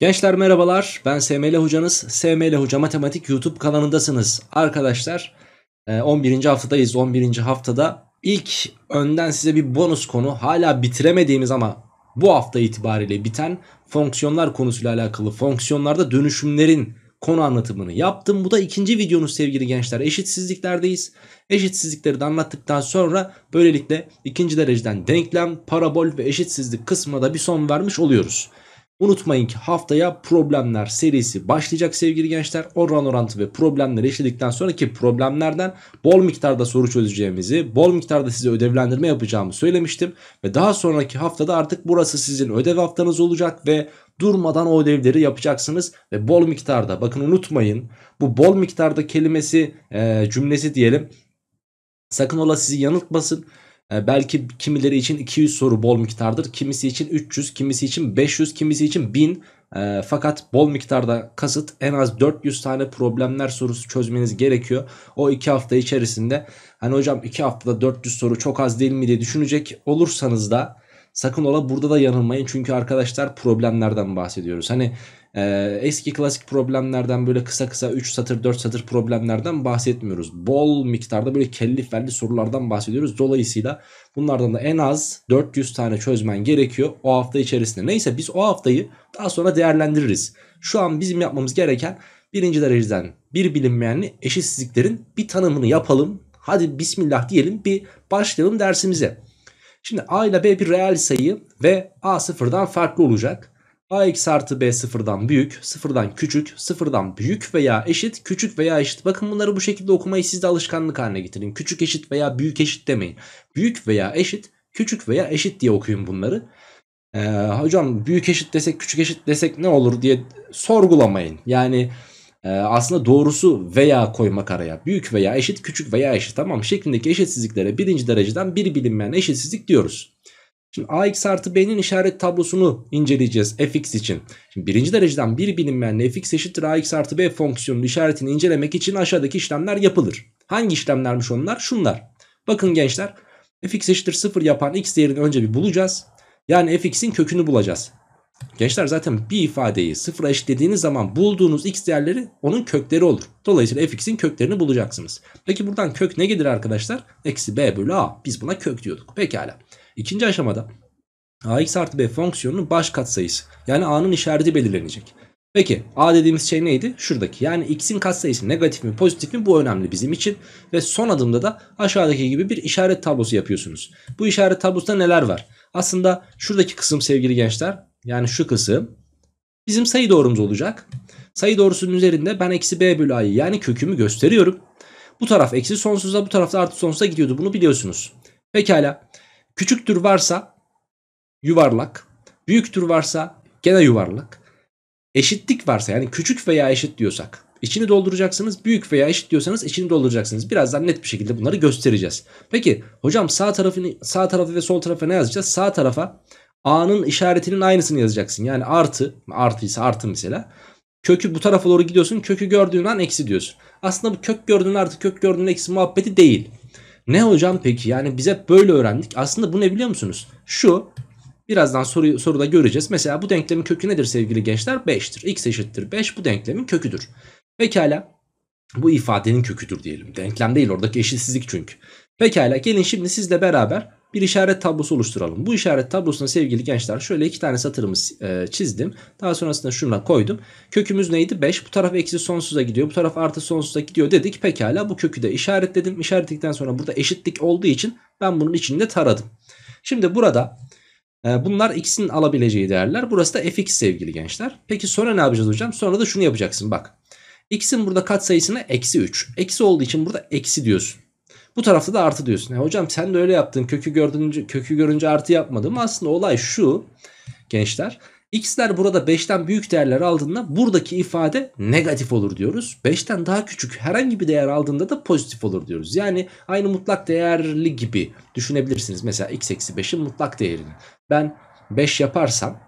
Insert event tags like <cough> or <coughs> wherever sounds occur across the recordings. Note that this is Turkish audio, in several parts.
Gençler merhabalar ben SML hocanız. SML Hoca Matematik YouTube kanalındasınız. Arkadaşlar 11. E, haftadayız. 11. haftada ilk önden size bir bonus konu hala bitiremediğimiz ama bu hafta itibariyle biten fonksiyonlar konusuyla alakalı fonksiyonlarda dönüşümlerin konu anlatımını yaptım. Bu da ikinci videonuz sevgili gençler. Eşitsizliklerdeyiz. Eşitsizlikleri de anlattıktan sonra böylelikle ikinci dereceden denklem, parabol ve eşitsizlik kısmına da bir son vermiş oluyoruz. Unutmayın ki haftaya problemler serisi başlayacak sevgili gençler. Oran orantı ve problemleri işledikten sonraki problemlerden bol miktarda soru çözeceğimizi, bol miktarda size ödevlendirme yapacağımı söylemiştim. Ve daha sonraki haftada artık burası sizin ödev haftanız olacak ve durmadan o ödevleri yapacaksınız. Ve bol miktarda bakın unutmayın bu bol miktarda kelimesi e, cümlesi diyelim sakın ola sizi yanıltmasın. Ee, belki kimileri için 200 soru bol miktardır. Kimisi için 300, kimisi için 500, kimisi için 1000. Ee, fakat bol miktarda kasıt en az 400 tane problemler sorusu çözmeniz gerekiyor. O 2 hafta içerisinde hani hocam 2 haftada 400 soru çok az değil mi diye düşünecek olursanız da sakın ola burada da yanılmayın. Çünkü arkadaşlar problemlerden bahsediyoruz. Hani ee, eski klasik problemlerden böyle kısa kısa 3 satır 4 satır problemlerden bahsetmiyoruz. Bol miktarda böyle kelli felli sorulardan bahsediyoruz. Dolayısıyla bunlardan da en az 400 tane çözmen gerekiyor o hafta içerisinde. Neyse biz o haftayı daha sonra değerlendiririz. Şu an bizim yapmamız gereken birinci dereceden bir bilinmeyenli eşitsizliklerin bir tanımını yapalım. Hadi bismillah diyelim bir başlayalım dersimize. Şimdi A ile B bir reel sayı ve A sıfırdan farklı olacak ax artı b sıfırdan büyük, sıfırdan küçük, sıfırdan büyük veya eşit, küçük veya eşit. Bakın bunları bu şekilde okumayı siz de alışkanlık haline getirin. Küçük eşit veya büyük eşit demeyin. Büyük veya eşit, küçük veya eşit diye okuyun bunları. Ee, hocam büyük eşit desek küçük eşit desek ne olur diye sorgulamayın. Yani e, aslında doğrusu veya koymak araya. Büyük veya eşit, küçük veya eşit tamam şeklindeki eşitsizliklere birinci dereceden bir bilinmeyen eşitsizlik diyoruz. Şimdi ax artı b'nin işaret tablosunu inceleyeceğiz fx için. Şimdi birinci dereceden bir bilinmeyen fx eşittir ax artı b fonksiyonunun işaretini incelemek için aşağıdaki işlemler yapılır. Hangi işlemlermiş onlar? Şunlar. Bakın gençler fx eşittir 0 yapan x değerini önce bir bulacağız. Yani fx'in kökünü bulacağız. Gençler zaten bir ifadeyi sıfıra eşitlediğiniz zaman bulduğunuz x değerleri onun kökleri olur. Dolayısıyla fx'in köklerini bulacaksınız. Peki buradan kök ne gelir arkadaşlar? Eksi b bölü a. Biz buna kök diyorduk. Pekala. İkinci aşamada ax artı b fonksiyonunun baş katsayısı yani a'nın işareti belirlenecek. Peki a dediğimiz şey neydi? Şuradaki yani x'in katsayısı negatif mi pozitif mi bu önemli bizim için. Ve son adımda da aşağıdaki gibi bir işaret tablosu yapıyorsunuz. Bu işaret tablosunda neler var? Aslında şuradaki kısım sevgili gençler yani şu kısım bizim sayı doğrumuz olacak. Sayı doğrusunun üzerinde ben eksi b bölü a'yı yani kökümü gösteriyorum. Bu taraf eksi sonsuza bu tarafta artı sonsuza gidiyordu bunu biliyorsunuz. Pekala Küçüktür varsa yuvarlak. Büyüktür varsa gene yuvarlak. Eşitlik varsa yani küçük veya eşit diyorsak içini dolduracaksınız. Büyük veya eşit diyorsanız içini dolduracaksınız. Birazdan net bir şekilde bunları göstereceğiz. Peki hocam sağ tarafını sağ tarafı ve sol tarafa ne yazacağız? Sağ tarafa A'nın işaretinin aynısını yazacaksın. Yani artı, artıysa artı mesela. Kökü bu tarafa doğru gidiyorsun. Kökü gördüğün an eksi diyorsun. Aslında bu kök gördüğün artı kök gördüğün eksi muhabbeti değil. Ne hocam peki? Yani bize böyle öğrendik. Aslında bu ne biliyor musunuz? Şu birazdan soruyu, soruda göreceğiz. Mesela bu denklemin kökü nedir sevgili gençler? 5'tir. X eşittir 5 bu denklemin köküdür. Pekala bu ifadenin köküdür diyelim. Denklem değil oradaki eşitsizlik çünkü. Pekala gelin şimdi sizle beraber bir işaret tablosu oluşturalım. Bu işaret tablosuna sevgili gençler şöyle iki tane satırımı e, çizdim. Daha sonrasında şunla koydum. Kökümüz neydi? 5. Bu taraf eksi sonsuza gidiyor. Bu taraf artı sonsuza gidiyor dedik. Pekala bu kökü de işaretledim. İşaretledikten sonra burada eşitlik olduğu için ben bunun içinde taradım. Şimdi burada e, bunlar x'in alabileceği değerler. Burası da fx sevgili gençler. Peki sonra ne yapacağız hocam? Sonra da şunu yapacaksın bak. X'in burada katsayısına eksi 3. Eksi olduğu için burada eksi diyorsun. Bu tarafta da artı diyorsun. Yani hocam sen de öyle yaptın. Kökü gördünce kökü görünce artı yapmadım. Aslında olay şu gençler. X'ler burada 5'ten büyük değerler aldığında buradaki ifade negatif olur diyoruz. 5'ten daha küçük herhangi bir değer aldığında da pozitif olur diyoruz. Yani aynı mutlak değerli gibi düşünebilirsiniz. Mesela x eksi 5'in mutlak değerini. Ben 5 yaparsam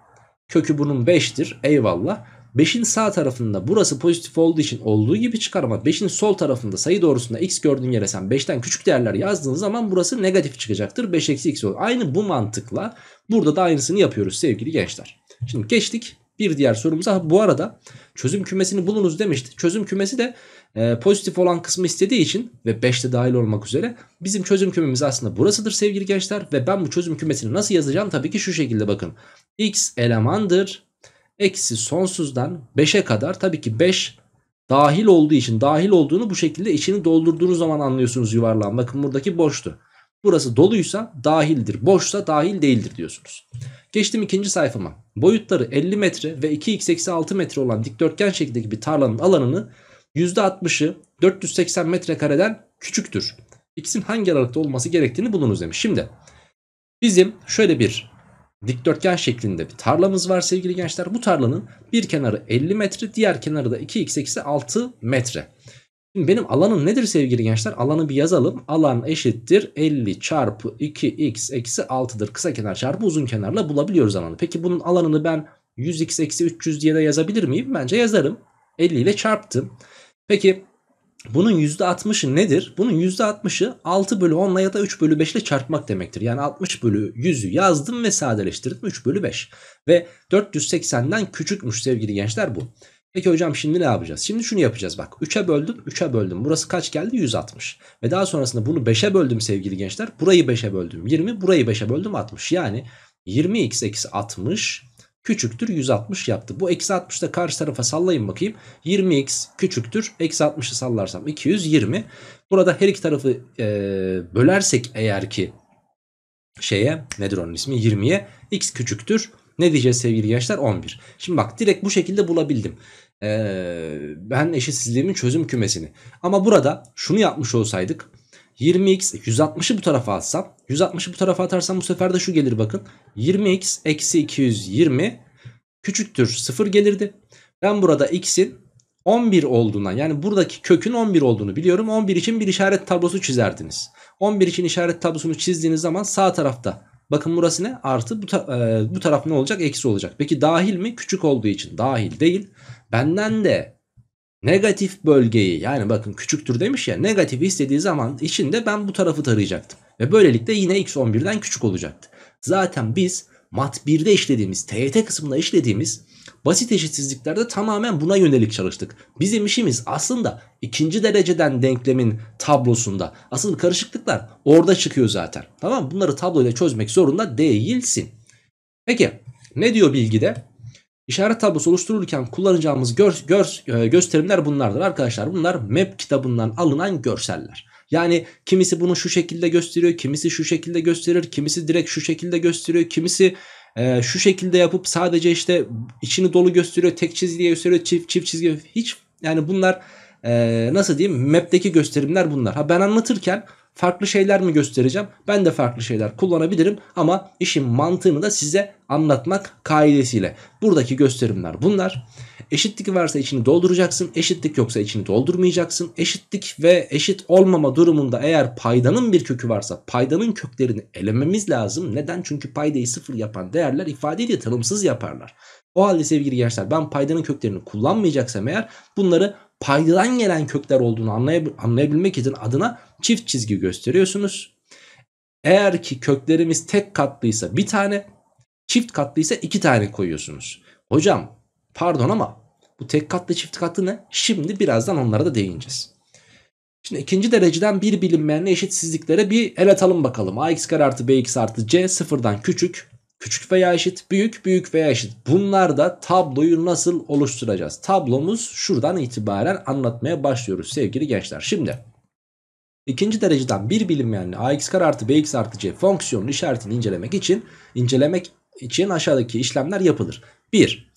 kökü bunun 5'tir eyvallah. 5'in sağ tarafında burası pozitif olduğu için olduğu gibi çıkar ama 5'in sol tarafında sayı doğrusunda x gördüğün yere sen 5'ten küçük değerler yazdığın zaman burası negatif çıkacaktır. 5 eksi x olur. Aynı bu mantıkla burada da aynısını yapıyoruz sevgili gençler. Şimdi geçtik bir diğer sorumuza. bu arada çözüm kümesini bulunuz demişti. Çözüm kümesi de e, pozitif olan kısmı istediği için ve 5'te dahil olmak üzere bizim çözüm kümemiz aslında burasıdır sevgili gençler. Ve ben bu çözüm kümesini nasıl yazacağım? Tabii ki şu şekilde bakın. x elemandır eksi sonsuzdan 5'e kadar tabii ki 5 dahil olduğu için dahil olduğunu bu şekilde içini doldurduğunuz zaman anlıyorsunuz yuvarlağın. Bakın buradaki boştu. Burası doluysa dahildir. Boşsa dahil değildir diyorsunuz. Geçtim ikinci sayfama. Boyutları 50 metre ve 2x eksi 6 metre olan dikdörtgen şeklindeki bir tarlanın alanını %60'ı 480 metrekareden küçüktür. İkisinin hangi aralıkta olması gerektiğini bulunuz demiş. Şimdi bizim şöyle bir dikdörtgen şeklinde bir tarlamız var sevgili gençler. Bu tarlanın bir kenarı 50 metre diğer kenarı da 2x eksi 6 metre. Şimdi benim alanım nedir sevgili gençler? Alanı bir yazalım. Alan eşittir 50 çarpı 2x eksi 6'dır. Kısa kenar çarpı uzun kenarla bulabiliyoruz alanı. Peki bunun alanını ben 100x eksi 300 diye de yazabilir miyim? Bence yazarım. 50 ile çarptım. Peki bunun %60'ı nedir? Bunun %60'ı 6 bölü 10'la ya da 3 bölü 5 ile çarpmak demektir. Yani 60 bölü 100'ü yazdım ve sadeleştirdim 3 bölü 5. Ve 480'den küçükmüş sevgili gençler bu. Peki hocam şimdi ne yapacağız? Şimdi şunu yapacağız bak. 3'e böldüm 3'e böldüm. Burası kaç geldi? 160. Ve daha sonrasında bunu 5'e böldüm sevgili gençler. Burayı 5'e böldüm 20. Burayı 5'e böldüm 60. Yani 20x eksi 60 küçüktür 160 yaptı. Bu eksi 60 da karşı tarafa sallayın bakayım. 20x küçüktür. Eksi 60'ı sallarsam 220. Burada her iki tarafı e, bölersek eğer ki şeye nedir onun ismi 20'ye x küçüktür. Ne diyeceğiz sevgili gençler 11. Şimdi bak direkt bu şekilde bulabildim. Ee, ben eşitsizliğimin çözüm kümesini. Ama burada şunu yapmış olsaydık 20x 160'ı bu tarafa atsam 160'ı bu tarafa atarsam bu sefer de şu gelir bakın 20x eksi 220 küçüktür 0 gelirdi. Ben burada x'in 11 olduğundan yani buradaki kökün 11 olduğunu biliyorum. 11 için bir işaret tablosu çizerdiniz. 11 için işaret tablosunu çizdiğiniz zaman sağ tarafta bakın burası ne artı bu, ta e, bu taraf ne olacak eksi olacak. Peki dahil mi küçük olduğu için dahil değil. Benden de negatif bölgeyi yani bakın küçüktür demiş ya negatifi istediği zaman içinde ben bu tarafı tarayacaktım. Ve böylelikle yine x11'den küçük olacaktı. Zaten biz mat 1'de işlediğimiz TYT kısmında işlediğimiz basit eşitsizliklerde tamamen buna yönelik çalıştık. Bizim işimiz aslında ikinci dereceden denklemin tablosunda. Asıl karışıklıklar orada çıkıyor zaten. Tamam mı? Bunları tabloyla çözmek zorunda değilsin. Peki ne diyor bilgide? İşaret tablosu oluştururken kullanacağımız gör, gör, e, gösterimler bunlardır arkadaşlar. Bunlar map kitabından alınan görseller. Yani kimisi bunu şu şekilde gösteriyor, kimisi şu şekilde gösterir, kimisi direkt şu şekilde gösteriyor, kimisi e, şu şekilde yapıp sadece işte içini dolu gösteriyor, tek çizgiye gösteriyor, çift çift çizgi hiç yani bunlar e, nasıl diyeyim map'teki gösterimler bunlar. Ha ben anlatırken Farklı şeyler mi göstereceğim? Ben de farklı şeyler kullanabilirim ama işin mantığını da size anlatmak kaidesiyle. Buradaki gösterimler bunlar. Eşitlik varsa içini dolduracaksın. Eşitlik yoksa içini doldurmayacaksın. Eşitlik ve eşit olmama durumunda eğer paydanın bir kökü varsa paydanın köklerini elememiz lazım. Neden? Çünkü paydayı sıfır yapan değerler ifadeyi tanımsız yaparlar. O halde sevgili gençler ben paydanın köklerini kullanmayacaksam eğer bunları paydan gelen kökler olduğunu anlayabilmek için adına çift çizgi gösteriyorsunuz. Eğer ki köklerimiz tek katlıysa bir tane, çift katlıysa iki tane koyuyorsunuz. Hocam pardon ama bu tek katlı çift katlı ne? Şimdi birazdan onlara da değineceğiz. Şimdi ikinci dereceden bir bilinmeyen eşitsizliklere bir el atalım bakalım. ax kare artı bx artı c sıfırdan küçük. Küçük veya eşit, büyük, büyük veya eşit. Bunlarda tabloyu nasıl oluşturacağız? Tablomuz şuradan itibaren anlatmaya başlıyoruz sevgili gençler. Şimdi ikinci dereceden bir bilinmeyenli ax kare artı bx artı c fonksiyonun işaretini incelemek için incelemek için aşağıdaki işlemler yapılır. 1.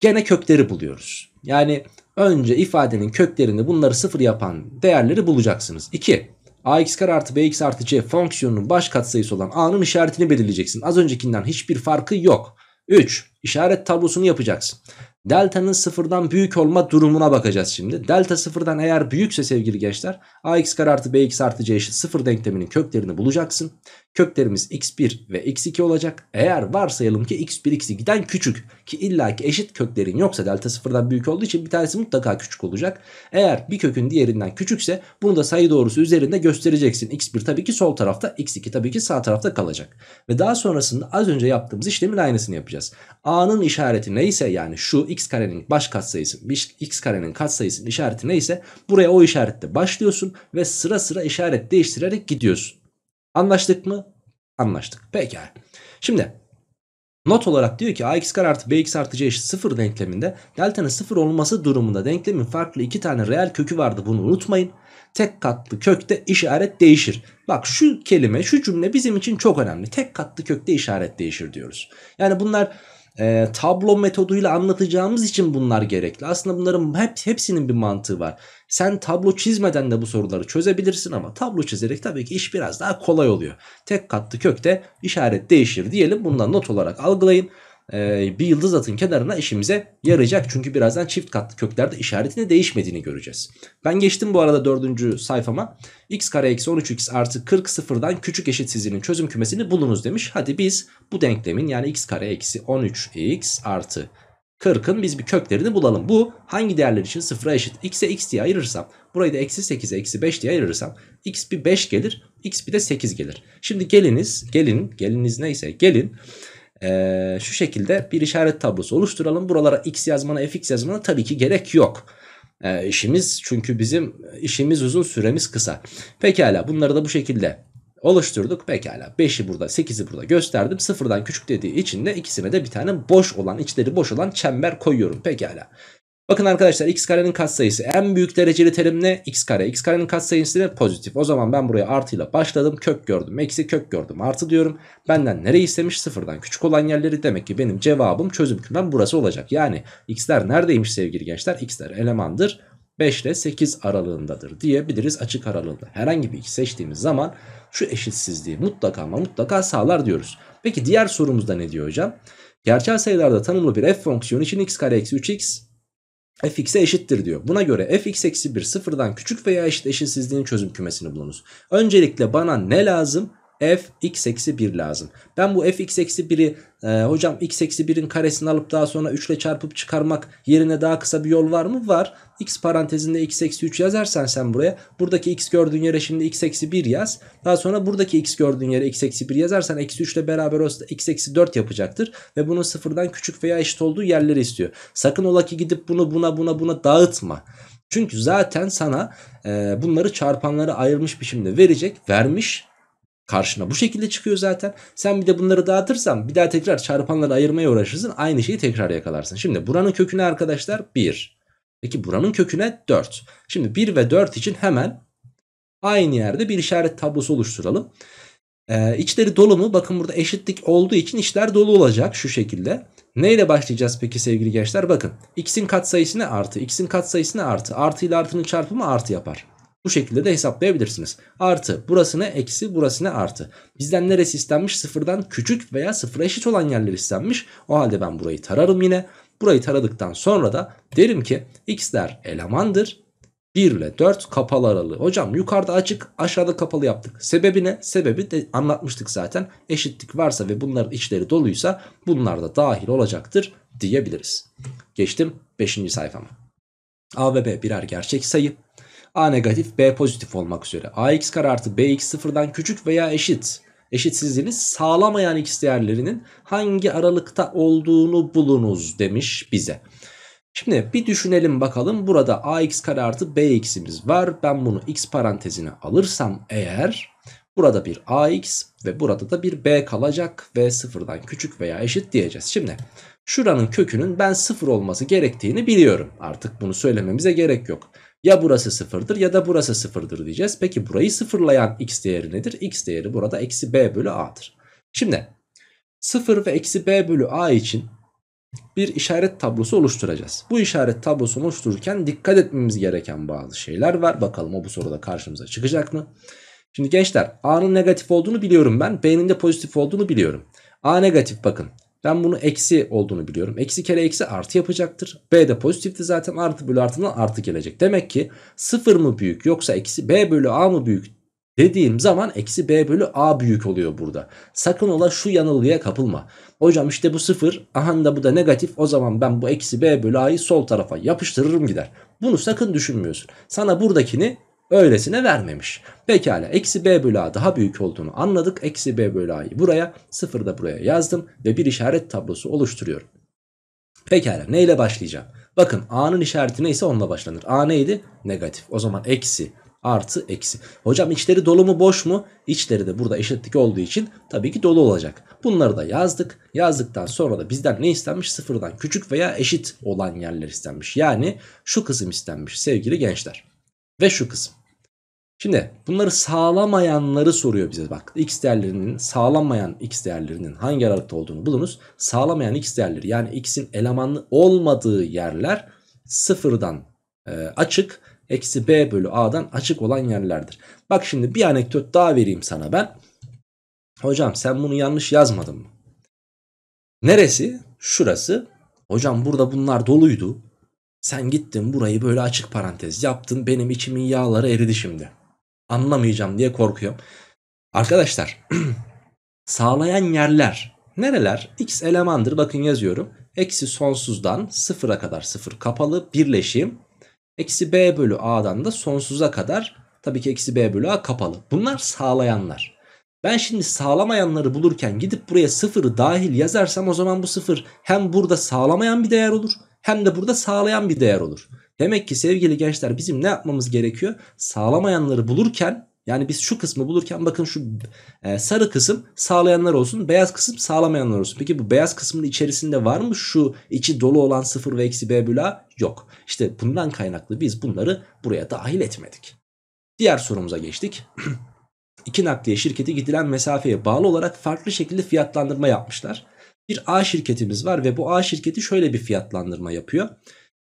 Gene kökleri buluyoruz. Yani önce ifadenin köklerini bunları sıfır yapan değerleri bulacaksınız. 2 ax kare artı bx artı c fonksiyonunun baş katsayısı olan a'nın işaretini belirleyeceksin. Az öncekinden hiçbir farkı yok. 3. İşaret tablosunu yapacaksın. Delta'nın sıfırdan büyük olma durumuna bakacağız şimdi. Delta sıfırdan eğer büyükse sevgili gençler ax kare artı bx artı c eşit sıfır denkleminin köklerini bulacaksın. Köklerimiz x1 ve x2 olacak. Eğer varsayalım ki x1 x2'den küçük ki illaki eşit köklerin yoksa delta sıfırdan büyük olduğu için bir tanesi mutlaka küçük olacak. Eğer bir kökün diğerinden küçükse bunu da sayı doğrusu üzerinde göstereceksin. x1 tabii ki sol tarafta x2 tabii ki sağ tarafta kalacak. Ve daha sonrasında az önce yaptığımız işlemin aynısını yapacağız. a'nın işareti neyse yani şu x karenin baş katsayısı x karenin katsayısının işareti neyse buraya o işaretle başlıyorsun ve sıra sıra işaret değiştirerek gidiyorsun. Anlaştık mı? Anlaştık. Pekala. Şimdi not olarak diyor ki ax kare artı bx artı c eşit 0 denkleminde delta'nın 0 olması durumunda denklemin farklı iki tane reel kökü vardı bunu unutmayın. Tek katlı kökte işaret değişir. Bak şu kelime şu cümle bizim için çok önemli. Tek katlı kökte işaret değişir diyoruz. Yani bunlar e, tablo metoduyla anlatacağımız için bunlar gerekli. Aslında bunların hep, hepsinin bir mantığı var. Sen tablo çizmeden de bu soruları çözebilirsin ama tablo çizerek tabii ki iş biraz daha kolay oluyor. Tek katlı kökte işaret değişir diyelim. Bundan not olarak algılayın. Ee, bir yıldız atın kenarına işimize yarayacak. Çünkü birazdan çift katlı köklerde işaretini değişmediğini göreceğiz. Ben geçtim bu arada dördüncü sayfama. x kare eksi 13x artı 40 sıfırdan küçük eşitsizliğinin çözüm kümesini bulunuz demiş. Hadi biz bu denklemin yani x kare eksi 13x artı 40'ın biz bir köklerini bulalım. Bu hangi değerler için sıfıra eşit? X'e x diye ayırırsam burayı da eksi 8'e eksi 5 diye ayırırsam x bir 5 gelir x bir de 8 gelir. Şimdi geliniz gelin geliniz neyse gelin ee, şu şekilde bir işaret tablosu oluşturalım. Buralara x yazmana fx yazmana tabii ki gerek yok. Ee, işimiz çünkü bizim işimiz uzun süremiz kısa. Pekala bunları da bu şekilde oluşturduk. Pekala 5'i burada 8'i burada gösterdim. Sıfırdan küçük dediği için de ikisine de bir tane boş olan içleri boş olan çember koyuyorum. Pekala. Bakın arkadaşlar x karenin katsayısı en büyük dereceli terim ne? x kare. x karenin katsayısı ne? Pozitif. O zaman ben buraya artıyla başladım. Kök gördüm. Eksi kök gördüm. Artı diyorum. Benden nereyi istemiş? Sıfırdan küçük olan yerleri. Demek ki benim cevabım çözüm kümem burası olacak. Yani x'ler neredeymiş sevgili gençler? x'ler elemandır. 5 ile 8 aralığındadır diyebiliriz açık aralığında. Herhangi bir x seçtiğimiz zaman şu eşitsizliği mutlaka ama mutlaka sağlar diyoruz. Peki diğer sorumuzda ne diyor hocam? Gerçel sayılarda tanımlı bir f fonksiyonu için x kare eksi 3x fx'e eşittir diyor. Buna göre fx eksi 1 sıfırdan küçük veya eşit eşitsizliğin çözüm kümesini bulunuz. Öncelikle bana ne lazım? f x eksi 1 lazım. Ben bu f x eksi 1'i e, hocam x eksi 1'in karesini alıp daha sonra 3 ile çarpıp çıkarmak yerine daha kısa bir yol var mı? Var. x parantezinde x eksi 3 yazarsan sen buraya buradaki x gördüğün yere şimdi x eksi 1 yaz. Daha sonra buradaki x gördüğün yere x eksi 1 yazarsan eksi 3 ile beraber olsa x eksi 4 yapacaktır. Ve bunun sıfırdan küçük veya eşit olduğu yerleri istiyor. Sakın ola ki gidip bunu buna buna buna dağıtma. Çünkü zaten sana e, bunları çarpanları ayırmış biçimde verecek. Vermiş karşına bu şekilde çıkıyor zaten. Sen bir de bunları dağıtırsan bir daha tekrar çarpanları ayırmaya uğraşırsın. Aynı şeyi tekrar yakalarsın. Şimdi buranın köküne arkadaşlar 1. Peki buranın köküne 4. Şimdi 1 ve 4 için hemen aynı yerde bir işaret tablosu oluşturalım. Ee, içleri dolu mu? Bakın burada eşitlik olduğu için işler dolu olacak şu şekilde. Neyle başlayacağız peki sevgili gençler? Bakın x'in katsayısı ne? Artı. x'in katsayısı ne? Artı. Artı ile artının çarpımı artı yapar. Bu şekilde de hesaplayabilirsiniz. Artı burasına eksi burasına artı. Bizden neresi istenmiş? Sıfırdan küçük veya sıfıra eşit olan yerler istenmiş. O halde ben burayı tararım yine. Burayı taradıktan sonra da derim ki x'ler elemandır. 1 ile 4 kapalı aralığı. Hocam yukarıda açık aşağıda kapalı yaptık. Sebebi ne? Sebebi de anlatmıştık zaten. Eşitlik varsa ve bunların içleri doluysa bunlar da dahil olacaktır diyebiliriz. Geçtim 5. sayfama. A ve B birer gerçek sayı. A negatif B pozitif olmak üzere. AX kare artı BX sıfırdan küçük veya eşit eşitsizliğini sağlamayan x değerlerinin hangi aralıkta olduğunu bulunuz demiş bize. Şimdi bir düşünelim bakalım burada ax kare artı bx'imiz var. Ben bunu x parantezine alırsam eğer burada bir ax ve burada da bir b kalacak ve sıfırdan küçük veya eşit diyeceğiz. Şimdi şuranın kökünün ben sıfır olması gerektiğini biliyorum. Artık bunu söylememize gerek yok. Ya burası sıfırdır ya da burası sıfırdır diyeceğiz. Peki burayı sıfırlayan x değeri nedir? x değeri burada eksi b bölü a'dır. Şimdi 0 ve eksi b bölü a için bir işaret tablosu oluşturacağız. Bu işaret tablosunu oluştururken dikkat etmemiz gereken bazı şeyler var. Bakalım o bu soruda karşımıza çıkacak mı? Şimdi gençler A'nın negatif olduğunu biliyorum ben. B'nin de pozitif olduğunu biliyorum. A negatif bakın. Ben bunu eksi olduğunu biliyorum. Eksi kere eksi artı yapacaktır. B de pozitifti zaten artı bölü artıdan artı gelecek. Demek ki sıfır mı büyük yoksa eksi B bölü A mı büyük dediğim zaman eksi B bölü A büyük oluyor burada. Sakın ola şu yanılgıya kapılma. Hocam işte bu sıfır aha da bu da negatif o zaman ben bu eksi B bölü A'yı sol tarafa yapıştırırım gider. Bunu sakın düşünmüyorsun. Sana buradakini öylesine vermemiş. Pekala eksi b bölü a daha büyük olduğunu anladık. Eksi b bölü a'yı buraya sıfır da buraya yazdım ve bir işaret tablosu oluşturuyorum. Pekala neyle başlayacağım? Bakın a'nın işareti neyse onunla başlanır. a neydi? Negatif. O zaman eksi artı eksi. Hocam içleri dolu mu boş mu? İçleri de burada eşitlik olduğu için tabii ki dolu olacak. Bunları da yazdık. Yazdıktan sonra da bizden ne istenmiş? Sıfırdan küçük veya eşit olan yerler istenmiş. Yani şu kısım istenmiş sevgili gençler. Ve şu kısım. Şimdi bunları sağlamayanları soruyor bize bak. X değerlerinin sağlanmayan X değerlerinin hangi aralıkta olduğunu bulunuz. Sağlamayan X değerleri yani X'in elemanlı olmadığı yerler sıfırdan e, açık. Eksi B bölü A'dan açık olan yerlerdir. Bak şimdi bir anekdot daha vereyim sana ben. Hocam sen bunu yanlış yazmadın mı? Neresi? Şurası. Hocam burada bunlar doluydu. Sen gittin burayı böyle açık parantez yaptın. Benim içimin yağları eridi şimdi anlamayacağım diye korkuyorum. Arkadaşlar <clears throat> sağlayan yerler nereler? X elemandır bakın yazıyorum. Eksi sonsuzdan sıfıra kadar sıfır kapalı birleşim. Eksi b bölü a'dan da sonsuza kadar tabii ki eksi b bölü a kapalı. Bunlar sağlayanlar. Ben şimdi sağlamayanları bulurken gidip buraya sıfırı dahil yazarsam o zaman bu sıfır hem burada sağlamayan bir değer olur hem de burada sağlayan bir değer olur. Demek ki sevgili gençler bizim ne yapmamız gerekiyor? Sağlamayanları bulurken yani biz şu kısmı bulurken bakın şu e, sarı kısım sağlayanlar olsun beyaz kısım sağlamayanlar olsun. Peki bu beyaz kısmın içerisinde var mı şu içi dolu olan 0 ve eksi b bölü a? Yok. İşte bundan kaynaklı biz bunları buraya dahil etmedik. Diğer sorumuza geçtik. <clears throat> İki nakliye şirketi gidilen mesafeye bağlı olarak farklı şekilde fiyatlandırma yapmışlar. Bir A şirketimiz var ve bu A şirketi şöyle bir fiyatlandırma yapıyor.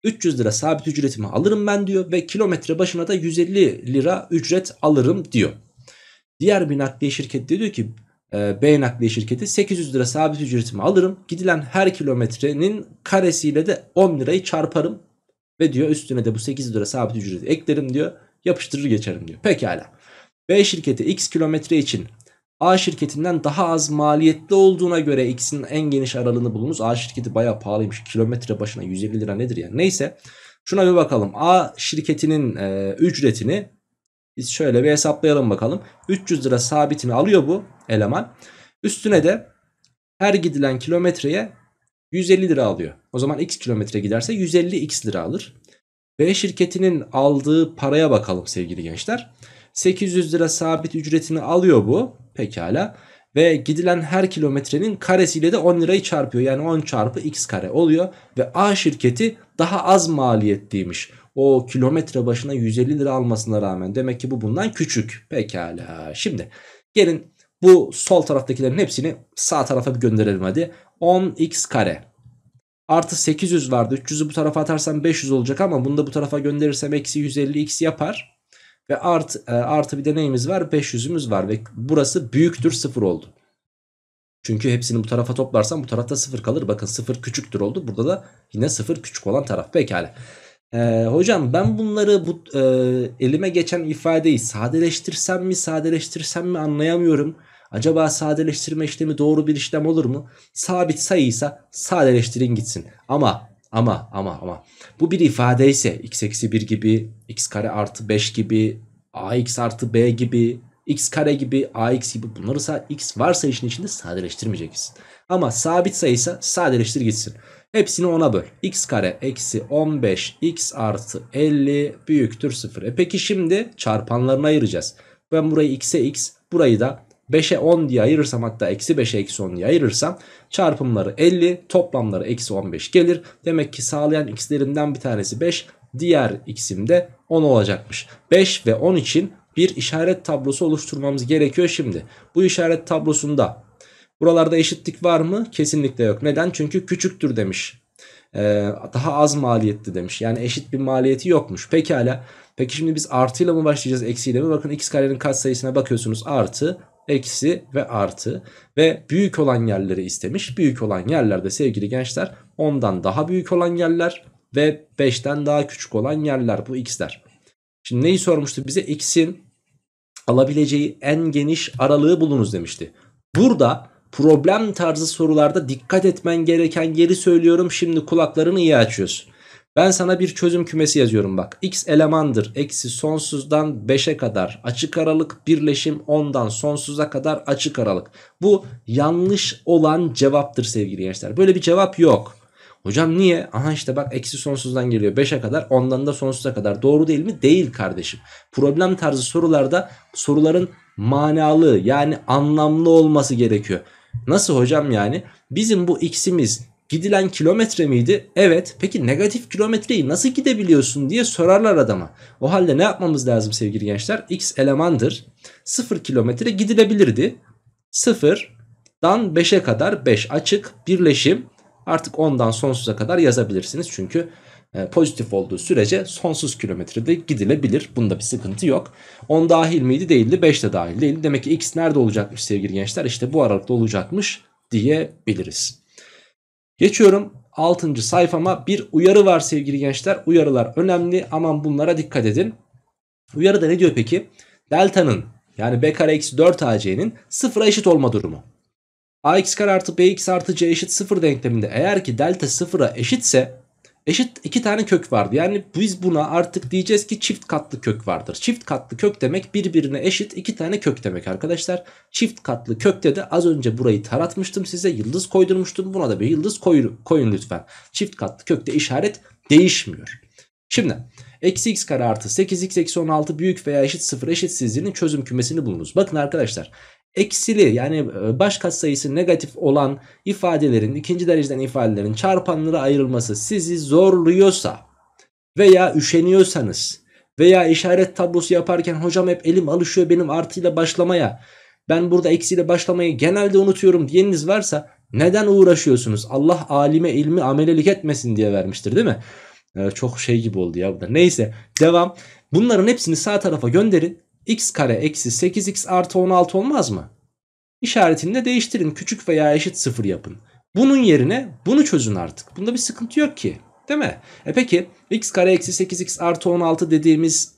300 lira sabit ücretimi alırım ben diyor ve kilometre başına da 150 lira ücret alırım diyor. Diğer bir nakliye şirketi diyor ki e, B nakliye şirketi 800 lira sabit ücretimi alırım. Gidilen her kilometrenin karesiyle de 10 lirayı çarparım ve diyor üstüne de bu 8 lira sabit ücreti eklerim diyor. Yapıştırır geçerim diyor. Pekala. B şirketi x kilometre için A şirketinden daha az maliyetli olduğuna göre x'in en geniş aralığını bulunuz. A şirketi baya pahalıymış. Kilometre başına 150 lira nedir yani? Neyse şuna bir bakalım. A şirketinin e, ücretini biz şöyle bir hesaplayalım bakalım. 300 lira sabitini alıyor bu eleman. Üstüne de her gidilen kilometreye 150 lira alıyor. O zaman x kilometre giderse 150 x lira alır. B şirketinin aldığı paraya bakalım sevgili gençler. 800 lira sabit ücretini alıyor bu. Pekala. Ve gidilen her kilometrenin karesiyle de 10 lirayı çarpıyor. Yani 10 çarpı x kare oluyor. Ve A şirketi daha az maliyetliymiş. O kilometre başına 150 lira almasına rağmen. Demek ki bu bundan küçük. Pekala. Şimdi gelin bu sol taraftakilerin hepsini sağ tarafa bir gönderelim hadi. 10x kare artı 800 vardı. 300'ü bu tarafa atarsam 500 olacak ama bunu da bu tarafa gönderirsem eksi 150x yapar ve art, e, artı bir de neyimiz var 500'ümüz var ve burası büyüktür 0 oldu. Çünkü hepsini bu tarafa toplarsam bu tarafta 0 kalır. Bakın 0 küçüktür oldu. Burada da yine 0 küçük olan taraf. Pekala. Ee, hocam ben bunları bu e, elime geçen ifadeyi sadeleştirsem mi sadeleştirsem mi anlayamıyorum. Acaba sadeleştirme işlemi doğru bir işlem olur mu? Sabit sayıysa sadeleştirin gitsin. Ama ama ama ama bu bir ifade ise x eksi 1 gibi, x kare artı 5 gibi, ax artı b gibi, x kare gibi, ax gibi bunlarsa x varsa işin içinde sadeleştirmeyeceksin. Ama sabit sayısa sadeleştir gitsin. Hepsini ona böl. x kare eksi 15 x artı 50 büyüktür 0. E peki şimdi çarpanlarını ayıracağız. Ben burayı x'e x burayı da 5'e 10 diye ayırırsam hatta eksi 5'e eksi 10 diye ayırırsam çarpımları 50 toplamları eksi 15 gelir. Demek ki sağlayan x'lerinden bir tanesi 5 diğer x'im de 10 olacakmış. 5 ve 10 için bir işaret tablosu oluşturmamız gerekiyor şimdi. Bu işaret tablosunda buralarda eşitlik var mı? Kesinlikle yok. Neden? Çünkü küçüktür demiş. Ee, daha az maliyetli demiş. Yani eşit bir maliyeti yokmuş. Pekala. Peki şimdi biz artıyla mı başlayacağız eksiyle mi? Bakın x karenin sayısına bakıyorsunuz artı eksi ve artı ve büyük olan yerleri istemiş. Büyük olan yerlerde sevgili gençler 10'dan daha büyük olan yerler ve 5'ten daha küçük olan yerler bu x'ler. Şimdi neyi sormuştu bize? X'in alabileceği en geniş aralığı bulunuz demişti. Burada problem tarzı sorularda dikkat etmen gereken yeri söylüyorum. Şimdi kulaklarını iyi açıyorsun. Ben sana bir çözüm kümesi yazıyorum bak. X elemandır. Eksi sonsuzdan 5'e kadar açık aralık. Birleşim 10'dan sonsuza kadar açık aralık. Bu yanlış olan cevaptır sevgili gençler. Böyle bir cevap yok. Hocam niye? Aha işte bak eksi sonsuzdan geliyor 5'e kadar ondan da sonsuza kadar. Doğru değil mi? Değil kardeşim. Problem tarzı sorularda soruların manalı yani anlamlı olması gerekiyor. Nasıl hocam yani? Bizim bu x'imiz Gidilen kilometre miydi? Evet. Peki negatif kilometreyi nasıl gidebiliyorsun diye sorarlar adama. O halde ne yapmamız lazım sevgili gençler? X elemandır. 0 kilometre gidilebilirdi. 0'dan 5'e kadar 5 açık birleşim. Artık 10'dan sonsuza kadar yazabilirsiniz. Çünkü e, pozitif olduğu sürece sonsuz kilometrede gidilebilir. Bunda bir sıkıntı yok. 10 dahil miydi değildi 5 de dahil değildi. Demek ki x nerede olacakmış sevgili gençler? İşte bu aralıkta olacakmış diyebiliriz. Geçiyorum 6. sayfama bir uyarı var sevgili gençler. Uyarılar önemli aman bunlara dikkat edin. Uyarıda ne diyor peki? Delta'nın yani b kare eksi 4 ac'nin sıfıra eşit olma durumu. ax kare artı bx artı c eşit sıfır denkleminde eğer ki delta sıfıra eşitse eşit iki tane kök vardı. Yani biz buna artık diyeceğiz ki çift katlı kök vardır. Çift katlı kök demek birbirine eşit iki tane kök demek arkadaşlar. Çift katlı kökte de az önce burayı taratmıştım size yıldız koydurmuştum. Buna da bir yıldız koyun, koyun lütfen. Çift katlı kökte işaret değişmiyor. Şimdi eksi x kare artı 8x eksi 16 büyük veya eşit sıfır eşitsizliğinin çözüm kümesini bulunuz. Bakın arkadaşlar eksili yani e, baş sayısı negatif olan ifadelerin ikinci dereceden ifadelerin çarpanlara ayrılması sizi zorluyorsa veya üşeniyorsanız veya işaret tablosu yaparken hocam hep elim alışıyor benim artıyla başlamaya ben burada eksiyle başlamayı genelde unutuyorum diyeniniz varsa neden uğraşıyorsunuz? Allah alime ilmi amelelik etmesin diye vermiştir değil mi? E, çok şey gibi oldu ya bu da. Neyse devam. Bunların hepsini sağ tarafa gönderin x kare eksi 8x artı 16 olmaz mı? İşaretini de değiştirin küçük veya eşit sıfır yapın. Bunun yerine bunu çözün artık. Bunda bir sıkıntı yok ki. Değil mi? E peki x kare eksi 8x artı 16 dediğimiz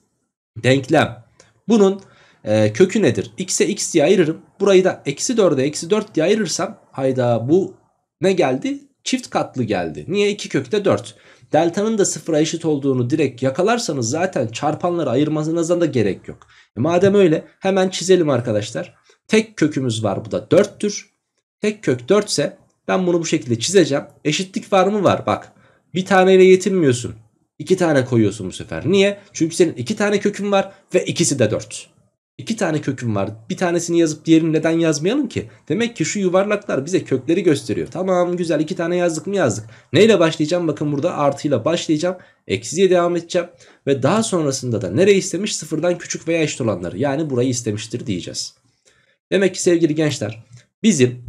denklem. Bunun e, kökü nedir? x'e x diye ayırırım. Burayı da eksi 4'e eksi 4 diye ayırırsam hayda bu ne geldi? Çift katlı geldi. Niye? 2 kökte 4 delta'nın da sıfıra eşit olduğunu direkt yakalarsanız zaten çarpanları ayırmanıza da gerek yok. E madem öyle hemen çizelim arkadaşlar. Tek kökümüz var bu da 4'tür. Tek kök 4 ise ben bunu bu şekilde çizeceğim. Eşitlik var mı var bak. Bir taneyle yetinmiyorsun. İki tane koyuyorsun bu sefer. Niye? Çünkü senin iki tane kökün var ve ikisi de 4. İki tane köküm var. Bir tanesini yazıp diğerini neden yazmayalım ki? Demek ki şu yuvarlaklar bize kökleri gösteriyor. Tamam güzel iki tane yazdık mı yazdık. Neyle başlayacağım? Bakın burada artıyla başlayacağım. Eksiye devam edeceğim. Ve daha sonrasında da nereyi istemiş? Sıfırdan küçük veya eşit olanları. Yani burayı istemiştir diyeceğiz. Demek ki sevgili gençler bizim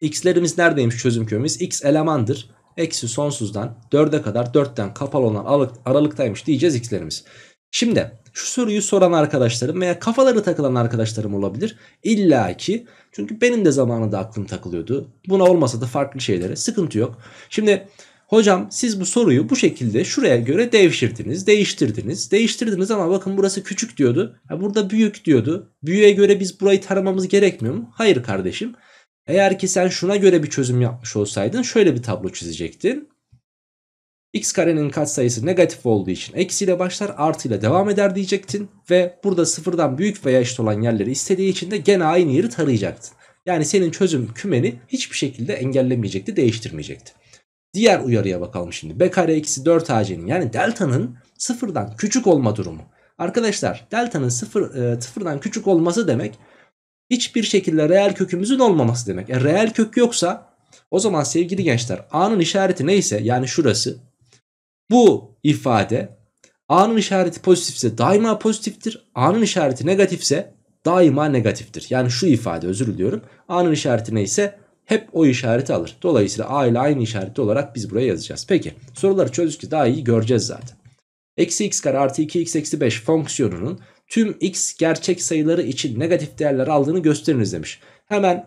x'lerimiz neredeymiş çözüm kümemiz? x elemandır. Eksi sonsuzdan 4'e kadar 4'ten kapalı olan aralıktaymış diyeceğiz x'lerimiz. Şimdi şu soruyu soran arkadaşlarım veya kafaları takılan arkadaşlarım olabilir. İlla ki çünkü benim de zamanında aklım takılıyordu. Buna olmasa da farklı şeylere sıkıntı yok. Şimdi hocam siz bu soruyu bu şekilde şuraya göre devşirdiniz, değiştirdiniz. Değiştirdiniz ama bakın burası küçük diyordu. burada büyük diyordu. Büyüğe göre biz burayı taramamız gerekmiyor mu? Hayır kardeşim. Eğer ki sen şuna göre bir çözüm yapmış olsaydın şöyle bir tablo çizecektin x karenin katsayısı negatif olduğu için eksiyle başlar artıyla devam eder diyecektin. Ve burada sıfırdan büyük veya eşit olan yerleri istediği için de gene aynı yeri tarayacaktın. Yani senin çözüm kümeni hiçbir şekilde engellemeyecekti değiştirmeyecekti. Diğer uyarıya bakalım şimdi. B kare eksi 4 AC'nin yani delta'nın sıfırdan küçük olma durumu. Arkadaşlar delta'nın sıfır, e, sıfırdan küçük olması demek hiçbir şekilde reel kökümüzün olmaması demek. E, reel kök yoksa o zaman sevgili gençler A'nın işareti neyse yani şurası bu ifade A'nın işareti pozitifse daima pozitiftir. A'nın işareti negatifse daima negatiftir. Yani şu ifade özür diliyorum. A'nın işareti neyse hep o işareti alır. Dolayısıyla A ile aynı işareti olarak biz buraya yazacağız. Peki soruları çözdükçe daha iyi göreceğiz zaten. Eksi x kare artı 2x eksi 5 fonksiyonunun tüm x gerçek sayıları için negatif değerler aldığını gösteriniz demiş. Hemen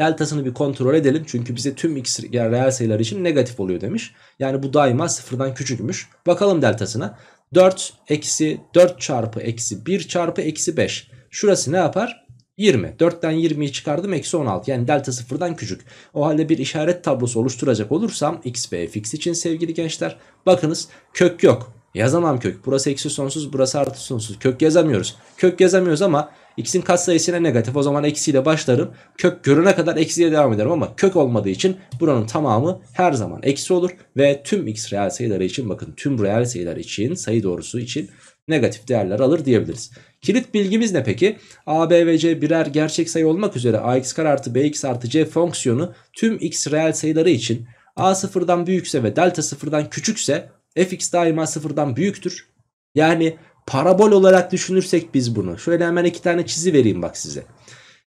Deltasını bir kontrol edelim çünkü bize tüm x yani reel sayılar için negatif oluyor demiş. Yani bu daima sıfırdan küçükmüş. Bakalım deltasına. 4 eksi 4 çarpı eksi 1 çarpı eksi 5. Şurası ne yapar? 20. 4'ten 20'yi çıkardım eksi 16. Yani delta sıfırdan küçük. O halde bir işaret tablosu oluşturacak olursam x ve fx için sevgili gençler. Bakınız kök yok. Yazamam kök. Burası eksi sonsuz burası artı sonsuz. Kök yazamıyoruz. Kök yazamıyoruz ama X'in katsayısına negatif. O zaman eksiyle başlarım. Kök görüne kadar eksiye devam ederim ama kök olmadığı için buranın tamamı her zaman eksi olur. Ve tüm x reel sayıları için bakın tüm reel sayılar için sayı doğrusu için negatif değerler alır diyebiliriz. Kilit bilgimiz ne peki? A, B ve C birer gerçek sayı olmak üzere ax kare artı bx artı c fonksiyonu tüm x reel sayıları için a sıfırdan büyükse ve delta sıfırdan küçükse fx daima sıfırdan büyüktür. Yani parabol olarak düşünürsek biz bunu. Şöyle hemen iki tane çizi vereyim bak size.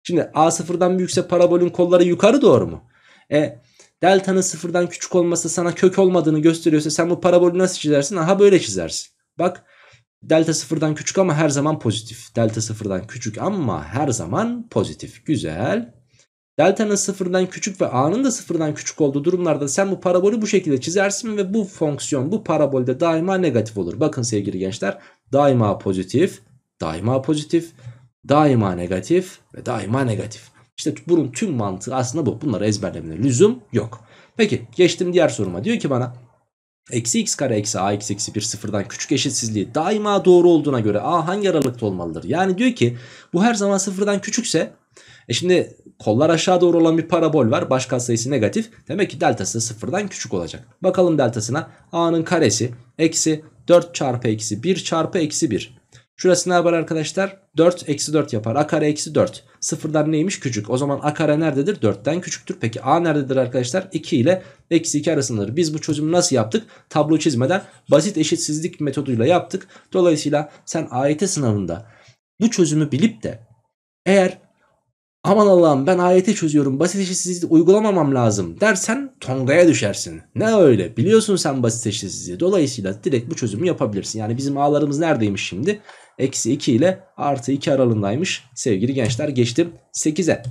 Şimdi a sıfırdan büyükse parabolün kolları yukarı doğru mu? E delta'nın sıfırdan küçük olması sana kök olmadığını gösteriyorsa sen bu parabolü nasıl çizersin? Aha böyle çizersin. Bak delta sıfırdan küçük ama her zaman pozitif. Delta sıfırdan küçük ama her zaman pozitif. Güzel. Delta'nın sıfırdan küçük ve a'nın da sıfırdan küçük olduğu durumlarda sen bu parabolü bu şekilde çizersin ve bu fonksiyon bu parabolde daima negatif olur. Bakın sevgili gençler daima pozitif, daima pozitif, daima negatif ve daima negatif. İşte bunun tüm mantığı aslında bu. Bunları ezberlemene lüzum yok. Peki geçtim diğer soruma. Diyor ki bana eksi x kare eksi a x eksi 1 sıfırdan küçük eşitsizliği daima doğru olduğuna göre a hangi aralıkta olmalıdır? Yani diyor ki bu her zaman sıfırdan küçükse e şimdi kollar aşağı doğru olan bir parabol var. Baş katsayısı negatif. Demek ki deltası sıfırdan küçük olacak. Bakalım deltasına a'nın karesi eksi 4 çarpı eksi 1 çarpı eksi 1. Şurası ne yapar arkadaşlar? 4 eksi 4 yapar. A kare eksi 4. Sıfırdan neymiş? Küçük. O zaman A kare nerededir? 4'ten küçüktür. Peki A nerededir arkadaşlar? 2 ile eksi 2 arasındadır. Biz bu çözümü nasıl yaptık? Tablo çizmeden basit eşitsizlik metoduyla yaptık. Dolayısıyla sen AYT e sınavında bu çözümü bilip de eğer aman Allah'ım ben ayeti çözüyorum basit eşitsizliği uygulamamam lazım dersen tongaya düşersin. Ne öyle biliyorsun sen basit eşitsizliği dolayısıyla direkt bu çözümü yapabilirsin. Yani bizim a'larımız neredeymiş şimdi? Eksi 2 ile artı 2 aralığındaymış sevgili gençler geçtim 8'e.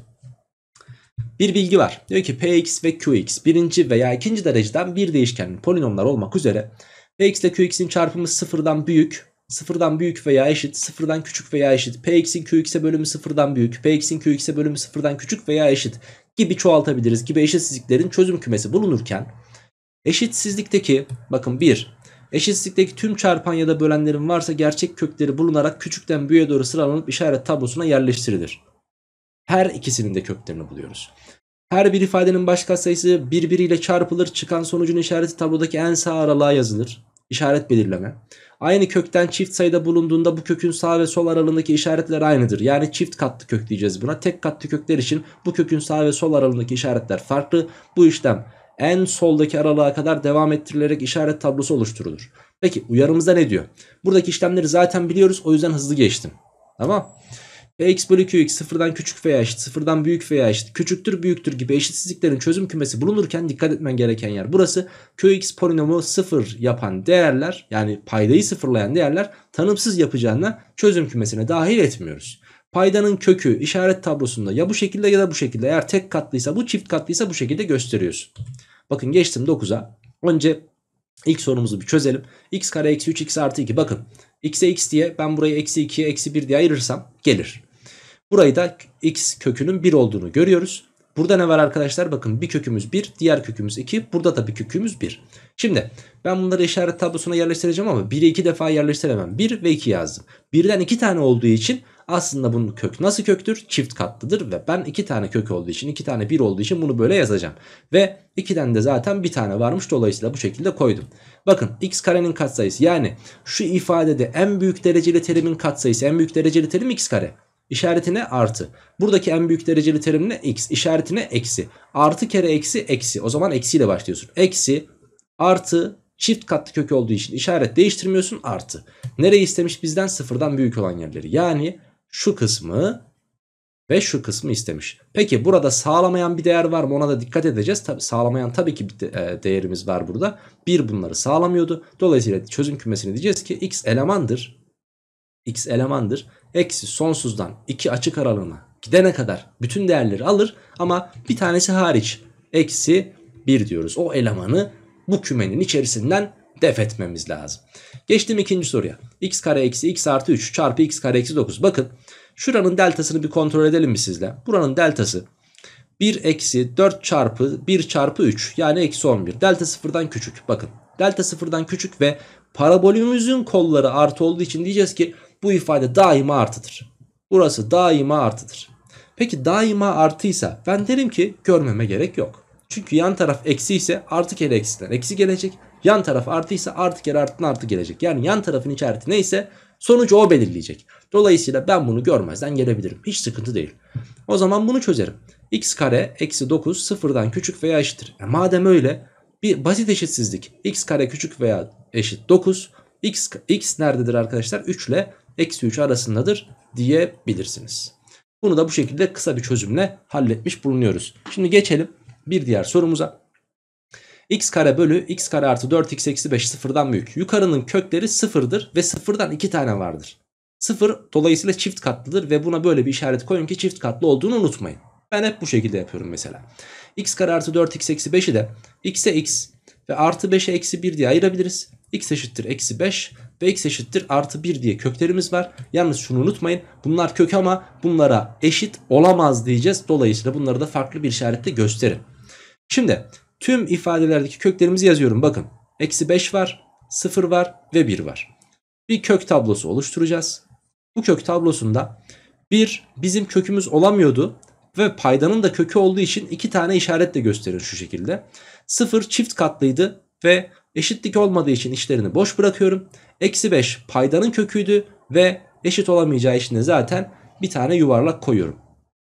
Bir bilgi var diyor ki px ve qx birinci veya ikinci dereceden bir değişkenin polinomlar olmak üzere px ile qx'in çarpımı sıfırdan büyük sıfırdan büyük veya eşit, sıfırdan küçük veya eşit, px'in qx'e bölümü sıfırdan büyük, px'in qx'e bölümü sıfırdan küçük veya eşit gibi çoğaltabiliriz gibi eşitsizliklerin çözüm kümesi bulunurken eşitsizlikteki bakın 1 eşitsizlikteki tüm çarpan ya da bölenlerin varsa gerçek kökleri bulunarak küçükten büyüğe doğru sıralanıp işaret tablosuna yerleştirilir. Her ikisinin de köklerini buluyoruz. Her bir ifadenin baş katsayısı birbiriyle çarpılır çıkan sonucun işareti tablodaki en sağ aralığa yazılır işaret belirleme. Aynı kökten çift sayıda bulunduğunda bu kökün sağ ve sol aralığındaki işaretler aynıdır. Yani çift katlı kök diyeceğiz buna. Tek katlı kökler için bu kökün sağ ve sol aralığındaki işaretler farklı. Bu işlem en soldaki aralığa kadar devam ettirilerek işaret tablosu oluşturulur. Peki uyarımızda ne diyor? Buradaki işlemleri zaten biliyoruz o yüzden hızlı geçtim. Tamam x bölü qx sıfırdan küçük veya eşit sıfırdan büyük veya eşit küçüktür büyüktür gibi eşitsizliklerin çözüm kümesi bulunurken dikkat etmen gereken yer burası. qx polinomu sıfır yapan değerler yani paydayı sıfırlayan değerler tanımsız yapacağına çözüm kümesine dahil etmiyoruz. Paydanın kökü işaret tablosunda ya bu şekilde ya da bu şekilde eğer tek katlıysa bu çift katlıysa bu şekilde gösteriyoruz Bakın geçtim 9'a. Önce ilk sorumuzu bir çözelim. x kare eksi 3 x artı 2 bakın x'e x diye ben burayı eksi 2'ye eksi 1 diye ayırırsam gelir. Burayı da x kökünün 1 olduğunu görüyoruz. Burada ne var arkadaşlar? Bakın bir kökümüz 1, diğer kökümüz 2. Burada da bir kökümüz 1. Şimdi ben bunları işaret tablosuna yerleştireceğim ama 1'i 2 defa yerleştiremem. 1 ve 2 yazdım. 1'den 2 tane olduğu için aslında bunun kök nasıl köktür? Çift katlıdır ve ben 2 tane kök olduğu için, 2 tane 1 olduğu için bunu böyle yazacağım. Ve 2'den de zaten bir tane varmış dolayısıyla bu şekilde koydum. Bakın x karenin katsayısı yani şu ifadede en büyük dereceli terimin katsayısı, en büyük dereceli terim x kare. İşaretine artı. Buradaki en büyük dereceli terim ne? X. işaretine eksi. Artı kere eksi eksi. O zaman eksiyle başlıyorsun. Eksi artı çift katlı kök olduğu için işaret değiştirmiyorsun artı. Nereyi istemiş bizden? Sıfırdan büyük olan yerleri. Yani şu kısmı ve şu kısmı istemiş. Peki burada sağlamayan bir değer var mı ona da dikkat edeceğiz. Tabii sağlamayan tabii ki bir de, e, değerimiz var burada. Bir bunları sağlamıyordu. Dolayısıyla çözüm kümesini diyeceğiz ki x elemandır x elemandır. Eksi sonsuzdan 2 açık aralığına gidene kadar bütün değerleri alır ama bir tanesi hariç eksi 1 diyoruz. O elemanı bu kümenin içerisinden def etmemiz lazım. Geçtim ikinci soruya. x kare eksi x artı 3 çarpı x kare eksi 9. Bakın şuranın deltasını bir kontrol edelim mi sizle? Buranın deltası 1 eksi 4 çarpı 1 çarpı 3 yani eksi 11. Delta sıfırdan küçük bakın. Delta sıfırdan küçük ve parabolümüzün kolları artı olduğu için diyeceğiz ki bu ifade daima artıdır. Burası daima artıdır. Peki daima artıysa ben derim ki görmeme gerek yok. Çünkü yan taraf eksi ise artı kere eksiden eksi gelecek. Yan taraf artıysa artı kere artıdan artı gelecek. Yani yan tarafın işareti neyse sonucu o belirleyecek. Dolayısıyla ben bunu görmezden gelebilirim. Hiç sıkıntı değil. O zaman bunu çözerim. x kare eksi 9 sıfırdan küçük veya eşittir. E madem öyle bir basit eşitsizlik. x kare küçük veya eşit 9. x, x nerededir arkadaşlar? 3 ile eksi 3 arasındadır diyebilirsiniz. Bunu da bu şekilde kısa bir çözümle halletmiş bulunuyoruz. Şimdi geçelim bir diğer sorumuza. x kare bölü x kare artı 4x eksi 5 sıfırdan büyük. Yukarının kökleri sıfırdır ve sıfırdan iki tane vardır. Sıfır dolayısıyla çift katlıdır ve buna böyle bir işaret koyun ki çift katlı olduğunu unutmayın. Ben hep bu şekilde yapıyorum mesela. x kare artı 4x eksi 5'i de x'e x ve artı 5'e eksi 1 diye ayırabiliriz. x eşittir eksi 5 ve x eşittir artı 1 diye köklerimiz var. Yalnız şunu unutmayın bunlar kök ama bunlara eşit olamaz diyeceğiz. Dolayısıyla bunları da farklı bir işaretle gösterin. Şimdi tüm ifadelerdeki köklerimizi yazıyorum bakın. Eksi 5 var, 0 var ve 1 var. Bir kök tablosu oluşturacağız. Bu kök tablosunda 1 bizim kökümüz olamıyordu ve paydanın da kökü olduğu için iki tane işaretle gösterin şu şekilde. 0 çift katlıydı ve eşitlik olmadığı için işlerini boş bırakıyorum. Eksi 5 paydanın köküydü ve eşit olamayacağı için de zaten bir tane yuvarlak koyuyorum.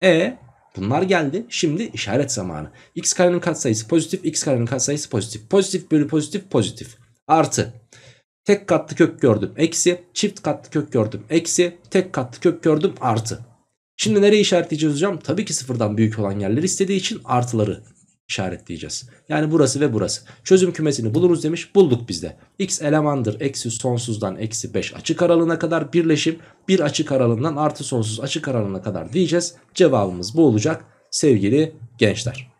E bunlar geldi. Şimdi işaret zamanı. X karenin katsayısı pozitif. X karenin katsayısı pozitif. Pozitif bölü pozitif pozitif. Artı. Tek katlı kök gördüm. Eksi. Çift katlı kök gördüm. Eksi. Tek katlı kök gördüm. Artı. Şimdi nereye işaretleyeceğiz hocam? Tabii ki sıfırdan büyük olan yerleri istediği için artıları işaretleyeceğiz. Yani burası ve burası. Çözüm kümesini bulunuz demiş. Bulduk bizde. X elemandır. Eksi sonsuzdan eksi 5 açık aralığına kadar birleşim. Bir açık aralığından artı sonsuz açık aralığına kadar diyeceğiz. Cevabımız bu olacak sevgili gençler.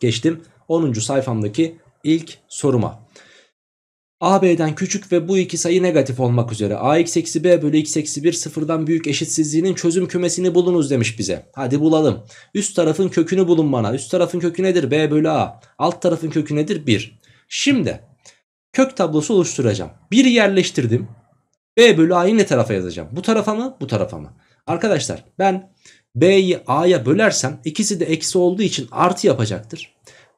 Geçtim 10. sayfamdaki ilk soruma. AB'den küçük ve bu iki sayı negatif olmak üzere AX eksi B bölü X 1 sıfırdan büyük eşitsizliğinin çözüm kümesini bulunuz demiş bize. Hadi bulalım. Üst tarafın kökünü bulun bana. Üst tarafın kökü nedir? B bölü A. Alt tarafın kökü nedir? 1. Şimdi kök tablosu oluşturacağım. 1'i yerleştirdim. B bölü A'yı ne tarafa yazacağım? Bu tarafa mı? Bu tarafa mı? Arkadaşlar ben B'yi A'ya bölersem ikisi de eksi olduğu için artı yapacaktır.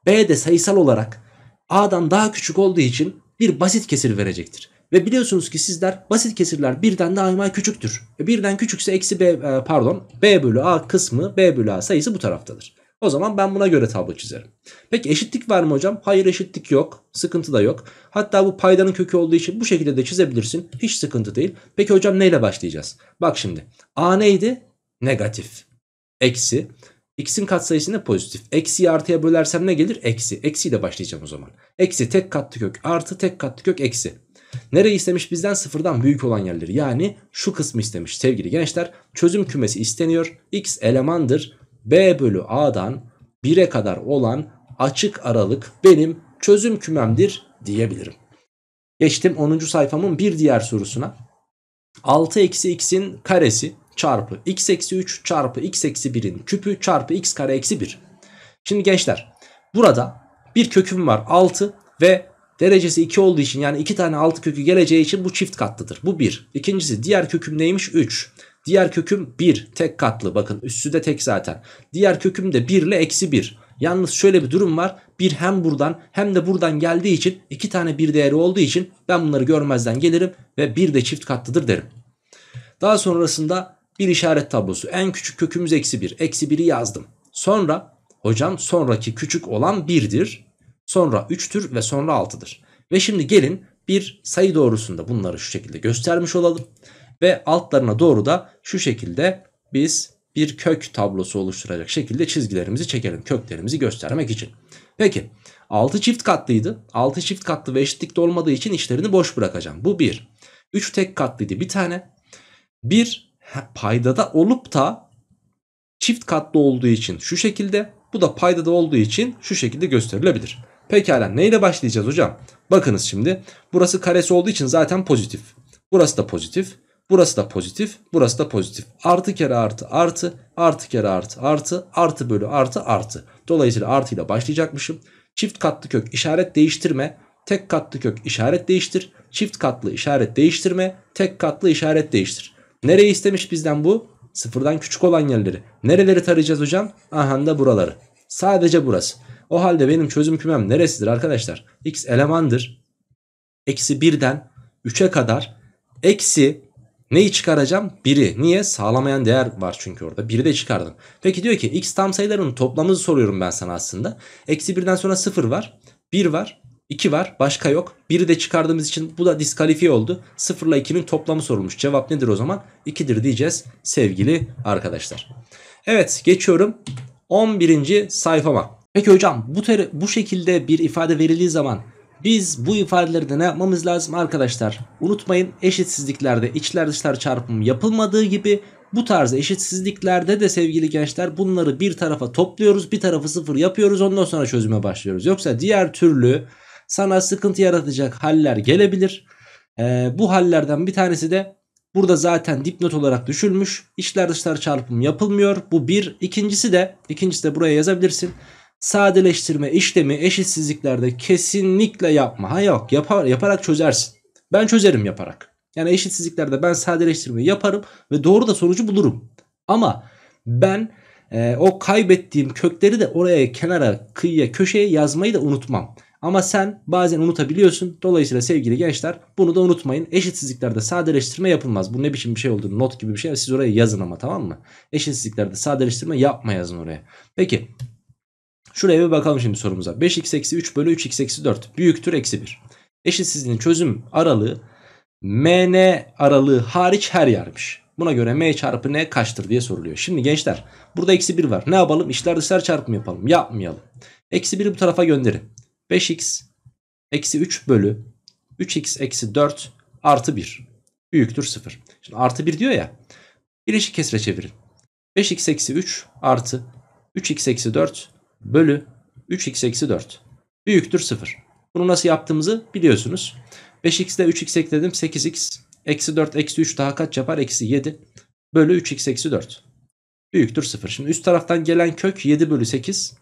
B de sayısal olarak A'dan daha küçük olduğu için bir basit kesir verecektir. Ve biliyorsunuz ki sizler basit kesirler birden daima küçüktür. E birden küçükse eksi b e, pardon b bölü a kısmı b bölü a sayısı bu taraftadır. O zaman ben buna göre tablo çizerim. Peki eşitlik var mı hocam? Hayır eşitlik yok. Sıkıntı da yok. Hatta bu paydanın kökü olduğu için bu şekilde de çizebilirsin. Hiç sıkıntı değil. Peki hocam neyle başlayacağız? Bak şimdi. A neydi? Negatif. Eksi. X'in katsayısını pozitif? Eksiyi artıya bölersem ne gelir? Eksi. Eksiyle başlayacağım o zaman. Eksi tek katlı kök artı tek katlı kök eksi. Nereyi istemiş bizden sıfırdan büyük olan yerleri yani şu kısmı istemiş sevgili gençler. Çözüm kümesi isteniyor. X elemandır. B bölü A'dan 1'e kadar olan açık aralık benim çözüm kümemdir diyebilirim. Geçtim 10. sayfamın bir diğer sorusuna. 6 eksi x'in karesi çarpı x eksi 3 çarpı x eksi 1'in küpü çarpı x kare eksi 1. Şimdi gençler burada bir köküm var 6 ve derecesi 2 olduğu için yani 2 tane 6 kökü geleceği için bu çift katlıdır. Bu 1. İkincisi diğer köküm neymiş 3. Diğer köküm 1 tek katlı bakın üstü de tek zaten. Diğer köküm de 1 ile eksi 1. Yalnız şöyle bir durum var. Bir hem buradan hem de buradan geldiği için iki tane bir değeri olduğu için ben bunları görmezden gelirim ve bir de çift katlıdır derim. Daha sonrasında bir işaret tablosu. En küçük kökümüz eksi 1. Eksi 1'i yazdım. Sonra hocam sonraki küçük olan 1'dir. Sonra 3'tür ve sonra 6'dır. Ve şimdi gelin bir sayı doğrusunda bunları şu şekilde göstermiş olalım. Ve altlarına doğru da şu şekilde biz bir kök tablosu oluşturacak şekilde çizgilerimizi çekelim. Köklerimizi göstermek için. Peki 6 çift katlıydı. 6 çift katlı ve eşitlikte olmadığı için işlerini boş bırakacağım. Bu 1. 3 tek katlıydı bir tane. 1 paydada olup da çift katlı olduğu için şu şekilde bu da paydada olduğu için şu şekilde gösterilebilir. Pekala neyle başlayacağız hocam? Bakınız şimdi burası karesi olduğu için zaten pozitif. Burası da pozitif. Burası da pozitif. Burası da pozitif. Artı kere artı artı. Artı kere artı artı. Artı bölü artı artı. Dolayısıyla artıyla başlayacakmışım. Çift katlı kök işaret değiştirme. Tek katlı kök işaret değiştir. Çift katlı işaret değiştirme. Tek katlı işaret değiştir. Nereyi istemiş bizden bu? Sıfırdan küçük olan yerleri. Nereleri tarayacağız hocam? Aha da buraları. Sadece burası. O halde benim çözüm kümem neresidir arkadaşlar? X elemandır. Eksi birden 3'e kadar. Eksi neyi çıkaracağım? 1'i. Niye? Sağlamayan değer var çünkü orada. 1'i de çıkardım. Peki diyor ki x tam sayıların toplamını soruyorum ben sana aslında. Eksi birden sonra 0 var. 1 var. 2 var başka yok. 1'i de çıkardığımız için bu da diskalifiye oldu. 0 ile 2'nin toplamı sorulmuş. Cevap nedir o zaman? 2'dir diyeceğiz sevgili arkadaşlar. Evet geçiyorum 11. sayfama. Peki hocam bu, bu şekilde bir ifade verildiği zaman biz bu ifadelerde ne yapmamız lazım arkadaşlar? Unutmayın eşitsizliklerde içler dışlar çarpımı yapılmadığı gibi bu tarz eşitsizliklerde de sevgili gençler bunları bir tarafa topluyoruz bir tarafı sıfır yapıyoruz ondan sonra çözüme başlıyoruz. Yoksa diğer türlü sana sıkıntı yaratacak haller gelebilir. E, bu hallerden bir tanesi de burada zaten dipnot olarak düşülmüş. İçler dışlar çarpım yapılmıyor. Bu bir. İkincisi de ikincisi de buraya yazabilirsin. Sadeleştirme işlemi eşitsizliklerde kesinlikle yapma. Ha yok yapar, yaparak çözersin. Ben çözerim yaparak. Yani eşitsizliklerde ben sadeleştirmeyi yaparım ve doğru da sonucu bulurum. Ama ben e, o kaybettiğim kökleri de oraya kenara kıyıya köşeye yazmayı da unutmam. Ama sen bazen unutabiliyorsun. Dolayısıyla sevgili gençler bunu da unutmayın. Eşitsizliklerde sadeleştirme yapılmaz. Bu ne biçim bir şey olduğunu not gibi bir şey. Siz oraya yazın ama tamam mı? Eşitsizliklerde sadeleştirme yapma yazın oraya. Peki şuraya bir bakalım şimdi sorumuza. 5x eksi 3 bölü 3x eksi 4 büyüktür eksi 1. Eşitsizliğin çözüm aralığı mn aralığı hariç her yermiş. Buna göre m çarpı n kaçtır diye soruluyor. Şimdi gençler burada eksi 1 var. Ne yapalım? İşler dışlar çarpımı yapalım. Yapmayalım. Eksi 1'i bu tarafa gönderin. 5x eksi 3 bölü 3x eksi 4 artı 1 büyüktür 0. Şimdi artı 1 diyor ya birleşik kesre çevirin. 5x eksi 3 artı 3x eksi 4 bölü 3x eksi 4 büyüktür 0. Bunu nasıl yaptığımızı biliyorsunuz. 5x'de 3x ekledim 8x eksi 4 eksi 3 daha kaç yapar? Eksi 7 bölü 3x eksi 4 büyüktür 0. Şimdi üst taraftan gelen kök 7 bölü 8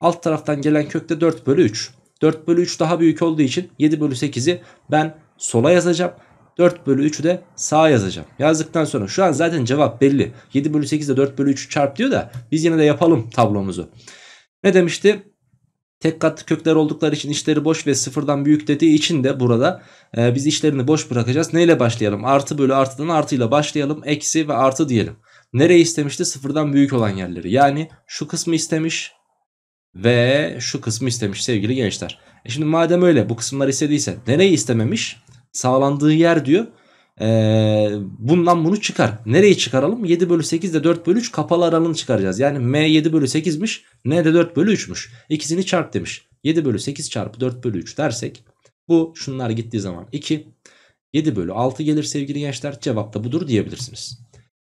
alt taraftan gelen kök de 4 bölü 3. 4 bölü 3 daha büyük olduğu için 7 bölü 8'i ben sola yazacağım. 4 bölü 3'ü de sağa yazacağım. Yazdıktan sonra şu an zaten cevap belli. 7 bölü 8 ile 4 bölü 3 çarp diyor da biz yine de yapalım tablomuzu. Ne demişti? Tek katlı kökler oldukları için işleri boş ve sıfırdan büyük dediği için de burada e, biz işlerini boş bırakacağız. Neyle başlayalım? Artı bölü artıdan artıyla başlayalım. Eksi ve artı diyelim. Nereyi istemişti? Sıfırdan büyük olan yerleri. Yani şu kısmı istemiş ve şu kısmı istemiş sevgili gençler. E şimdi madem öyle bu kısımları istediyse nereyi istememiş? Sağlandığı yer diyor. Ee, bundan bunu çıkar. Nereyi çıkaralım? 7 bölü 8 de 4 bölü 3 kapalı aralığını çıkaracağız. Yani M 7 bölü 8'miş. N de 4 bölü 3'müş. İkisini çarp demiş. 7 bölü 8 çarpı 4 bölü 3 dersek bu şunlar gittiği zaman 2. 7 bölü 6 gelir sevgili gençler. Cevap da budur diyebilirsiniz.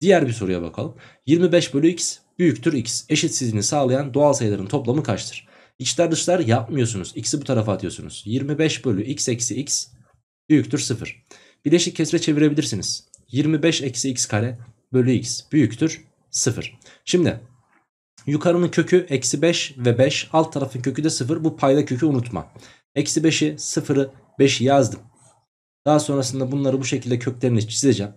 Diğer bir soruya bakalım. 25 bölü x büyüktür x. Eşitsizliğini sağlayan doğal sayıların toplamı kaçtır? İçler dışlar yapmıyorsunuz. X'i bu tarafa atıyorsunuz. 25 bölü x eksi x büyüktür 0. Bileşik kesre çevirebilirsiniz. 25 eksi x kare bölü x büyüktür 0. Şimdi yukarının kökü eksi 5 ve 5 alt tarafın kökü de 0. Bu payda kökü unutma. Eksi 5'i 0'ı 5'i yazdım. Daha sonrasında bunları bu şekilde köklerini çizeceğim.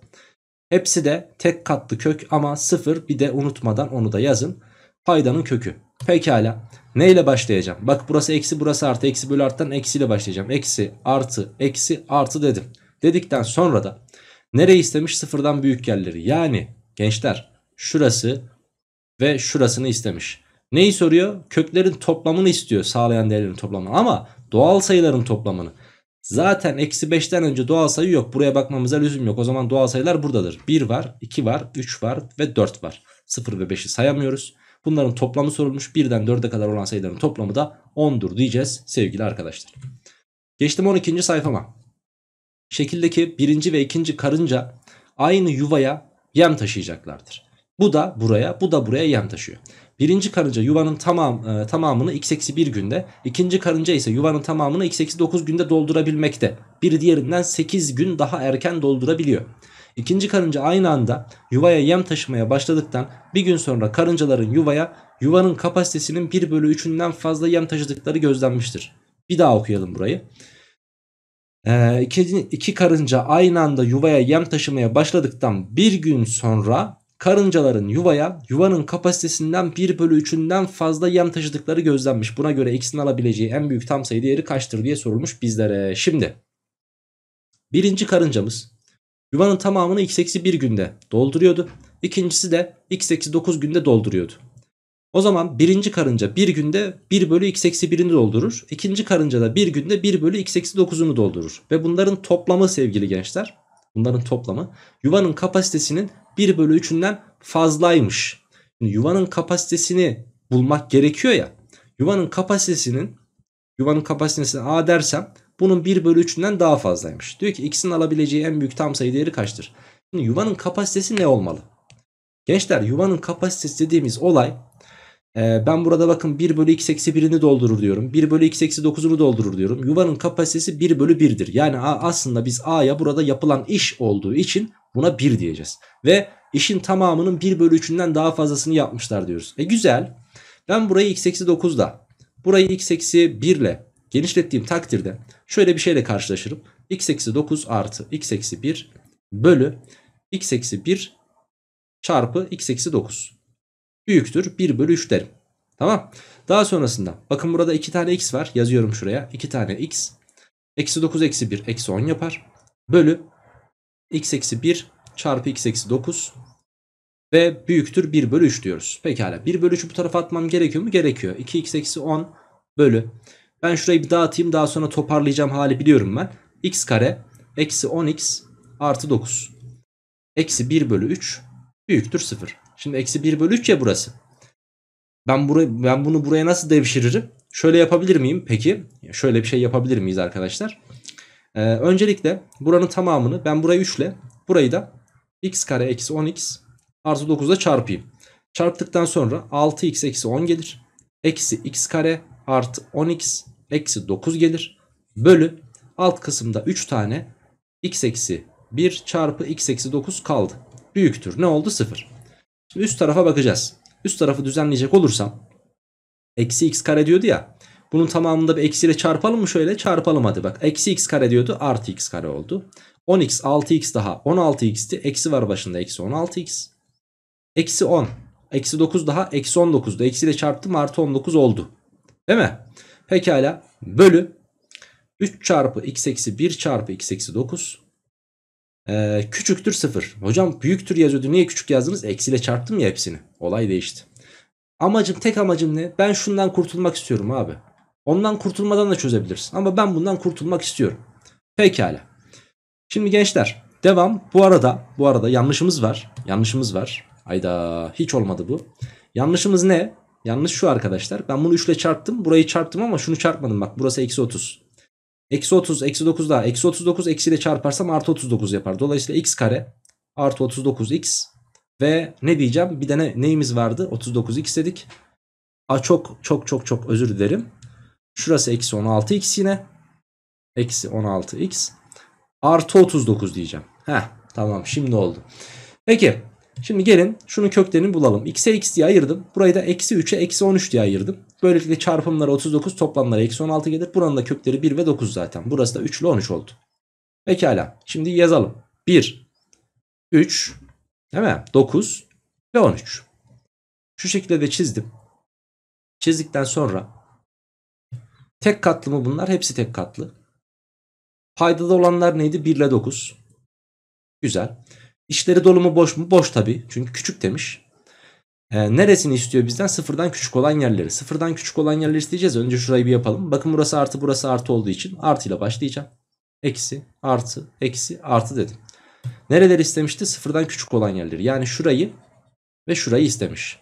Hepsi de tek katlı kök ama 0 bir de unutmadan onu da yazın. Paydanın kökü. Pekala. Ne ile başlayacağım? Bak burası eksi burası artı eksi bölü arttan eksiyle başlayacağım. Eksi artı eksi artı dedim. Dedikten sonra da nereyi istemiş? Sıfırdan büyük yerleri. Yani gençler şurası ve şurasını istemiş. Neyi soruyor? Köklerin toplamını istiyor sağlayan değerlerin toplamını ama doğal sayıların toplamını. Zaten eksi 5'ten önce doğal sayı yok. Buraya bakmamıza lüzum yok. O zaman doğal sayılar buradadır. 1 var, 2 var, 3 var ve 4 var. 0 ve 5'i sayamıyoruz. Bunların toplamı sorulmuş. 1'den 4'e kadar olan sayıların toplamı da 10'dur diyeceğiz sevgili arkadaşlar. Geçtim 12. sayfama. Şekildeki birinci ve ikinci karınca aynı yuvaya yem taşıyacaklardır. Bu da buraya, bu da buraya yem taşıyor. Birinci karınca yuvanın tamam e, tamamını x eksi 1 günde, ikinci karınca ise yuvanın tamamını x eksi 9 günde doldurabilmekte. Bir diğerinden 8 gün daha erken doldurabiliyor. İkinci karınca aynı anda yuvaya yem taşımaya başladıktan bir gün sonra karıncaların yuvaya yuvanın kapasitesinin 1 bölü 3'ünden fazla yem taşıdıkları gözlenmiştir. Bir daha okuyalım burayı. Ee, iki, iki karınca aynı anda yuvaya yem taşımaya başladıktan bir gün sonra Karıncaların yuvaya yuvanın kapasitesinden 1 bölü 3'ünden fazla yem taşıdıkları gözlenmiş. Buna göre x'in alabileceği en büyük tam sayı değeri kaçtır diye sorulmuş bizlere. Şimdi birinci karıncamız yuvanın tamamını x eksi 1 günde dolduruyordu. İkincisi de x eksi 9 günde dolduruyordu. O zaman birinci karınca bir günde 1 bölü x eksi 1'ini doldurur. ikinci karınca da bir günde 1 bölü x eksi 9'unu doldurur. Ve bunların toplamı sevgili gençler bunların toplamı yuvanın kapasitesinin 1 bölü 3'ünden fazlaymış. Şimdi yuvanın kapasitesini bulmak gerekiyor ya. Yuvanın kapasitesinin yuvanın kapasitesine A dersem bunun 1 bölü 3'ünden daha fazlaymış. Diyor ki x'in alabileceği en büyük tam sayı değeri kaçtır? Şimdi yuvanın kapasitesi ne olmalı? Gençler yuvanın kapasitesi dediğimiz olay ee, ben burada bakın 1 bölü x eksi 1'ini doldurur diyorum. 1 bölü x eksi 9'unu doldurur diyorum. Yuvanın kapasitesi 1 bölü 1'dir. Yani aslında biz a'ya burada yapılan iş olduğu için buna 1 diyeceğiz. Ve işin tamamının 1 bölü 3'ünden daha fazlasını yapmışlar diyoruz. E güzel. Ben burayı x eksi 9'da burayı x eksi 1 ile genişlettiğim takdirde şöyle bir şeyle karşılaşırım. x eksi 9 artı x eksi 1 bölü x eksi 1 çarpı x eksi 9 büyüktür 1 bölü 3 derim. Tamam. Daha sonrasında bakın burada 2 tane x var. Yazıyorum şuraya. 2 tane x. Eksi 9 eksi 1 eksi 10 yapar. Bölü x eksi 1 çarpı x eksi 9 ve büyüktür 1 bölü 3 diyoruz. Pekala 1 bölü 3'ü bu tarafa atmam gerekiyor mu? Gerekiyor. 2x eksi 10 bölü. Ben şurayı bir dağıtayım daha sonra toparlayacağım hali biliyorum ben. x kare eksi 10x artı 9. Eksi 1 bölü 3 büyüktür 0. Şimdi eksi 1 bölü 3 ya burası. Ben, burayı, ben bunu buraya nasıl devşiririm? Şöyle yapabilir miyim peki? Şöyle bir şey yapabilir miyiz arkadaşlar? Ee, öncelikle buranın tamamını ben burayı 3 ile burayı da x kare eksi 10x artı 9 çarpayım. Çarptıktan sonra 6x eksi 10 gelir. Eksi x kare artı 10x eksi 9 gelir. Bölü alt kısımda 3 tane x eksi 1 çarpı x eksi 9 kaldı. Büyüktür. Ne oldu? 0. Şimdi üst tarafa bakacağız. Üst tarafı düzenleyecek olursam eksi x kare diyordu ya. Bunun tamamında bir eksiyle çarpalım mı şöyle? Çarpalım hadi bak. Eksi x kare diyordu artı x kare oldu. 10x 6x daha 16x'ti. Eksi var başında eksi 16x. Eksi 10. Eksi 9 daha eksi 19'du. Eksiyle çarptım artı 19 oldu. Değil mi? Pekala bölü 3 çarpı x eksi 1 çarpı x eksi 9 ee, küçüktür 0. Hocam büyüktür yazıyordu. Niye küçük yazdınız? Eksiyle çarptım ya hepsini. Olay değişti. Amacım tek amacım ne? Ben şundan kurtulmak istiyorum abi. Ondan kurtulmadan da çözebilirsin. Ama ben bundan kurtulmak istiyorum. Pekala. Şimdi gençler devam. Bu arada bu arada yanlışımız var. Yanlışımız var. Ayda hiç olmadı bu. Yanlışımız ne? Yanlış şu arkadaşlar. Ben bunu 3 ile çarptım. Burayı çarptım ama şunu çarpmadım. Bak burası eksi 30. Eksi 30 eksi 9 daha. Eksi 39 eksiyle çarparsam artı 39 yapar. Dolayısıyla x kare artı 39x ve ne diyeceğim bir de ne, neyimiz vardı 39x dedik. A çok çok çok çok özür dilerim. Şurası eksi 16x yine. Eksi 16x artı 39 diyeceğim. Heh tamam şimdi oldu. Peki Şimdi gelin şunu köklerini bulalım. X'e x diye ayırdım. Burayı da eksi 3'e eksi 13 diye ayırdım. Böylelikle çarpımları 39 toplamları eksi 16 gelir. Buranın da kökleri 1 ve 9 zaten. Burası da 3 ile 13 oldu. Pekala. Şimdi yazalım. 1, 3, değil mi? 9 ve 13. Şu şekilde de çizdim. Çizdikten sonra tek katlı mı bunlar? Hepsi tek katlı. Paydada olanlar neydi? 1 ile 9. Güzel. İşleri dolu mu boş mu? Boş tabii. Çünkü küçük demiş. E, neresini istiyor bizden? Sıfırdan küçük olan yerleri. Sıfırdan küçük olan yerleri isteyeceğiz. Önce şurayı bir yapalım. Bakın burası artı burası artı olduğu için artıyla başlayacağım. Eksi, artı, eksi, artı dedim. Nereleri istemişti? Sıfırdan küçük olan yerleri. Yani şurayı ve şurayı istemiş.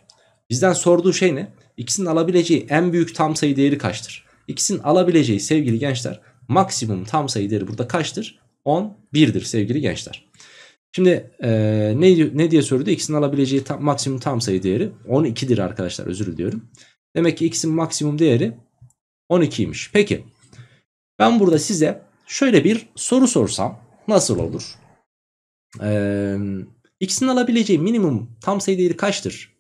Bizden sorduğu şey ne? İkisinin alabileceği en büyük tam sayı değeri kaçtır? İkisinin alabileceği sevgili gençler maksimum tam sayı değeri burada kaçtır? 11'dir sevgili gençler. Şimdi e, ne, ne diye soruldu? X'in alabileceği tam, maksimum tam sayı değeri 12'dir arkadaşlar özür diliyorum. Demek ki X'in maksimum değeri 12'ymiş. Peki ben burada size şöyle bir soru sorsam nasıl olur? Ee, X'in alabileceği minimum tam sayı değeri kaçtır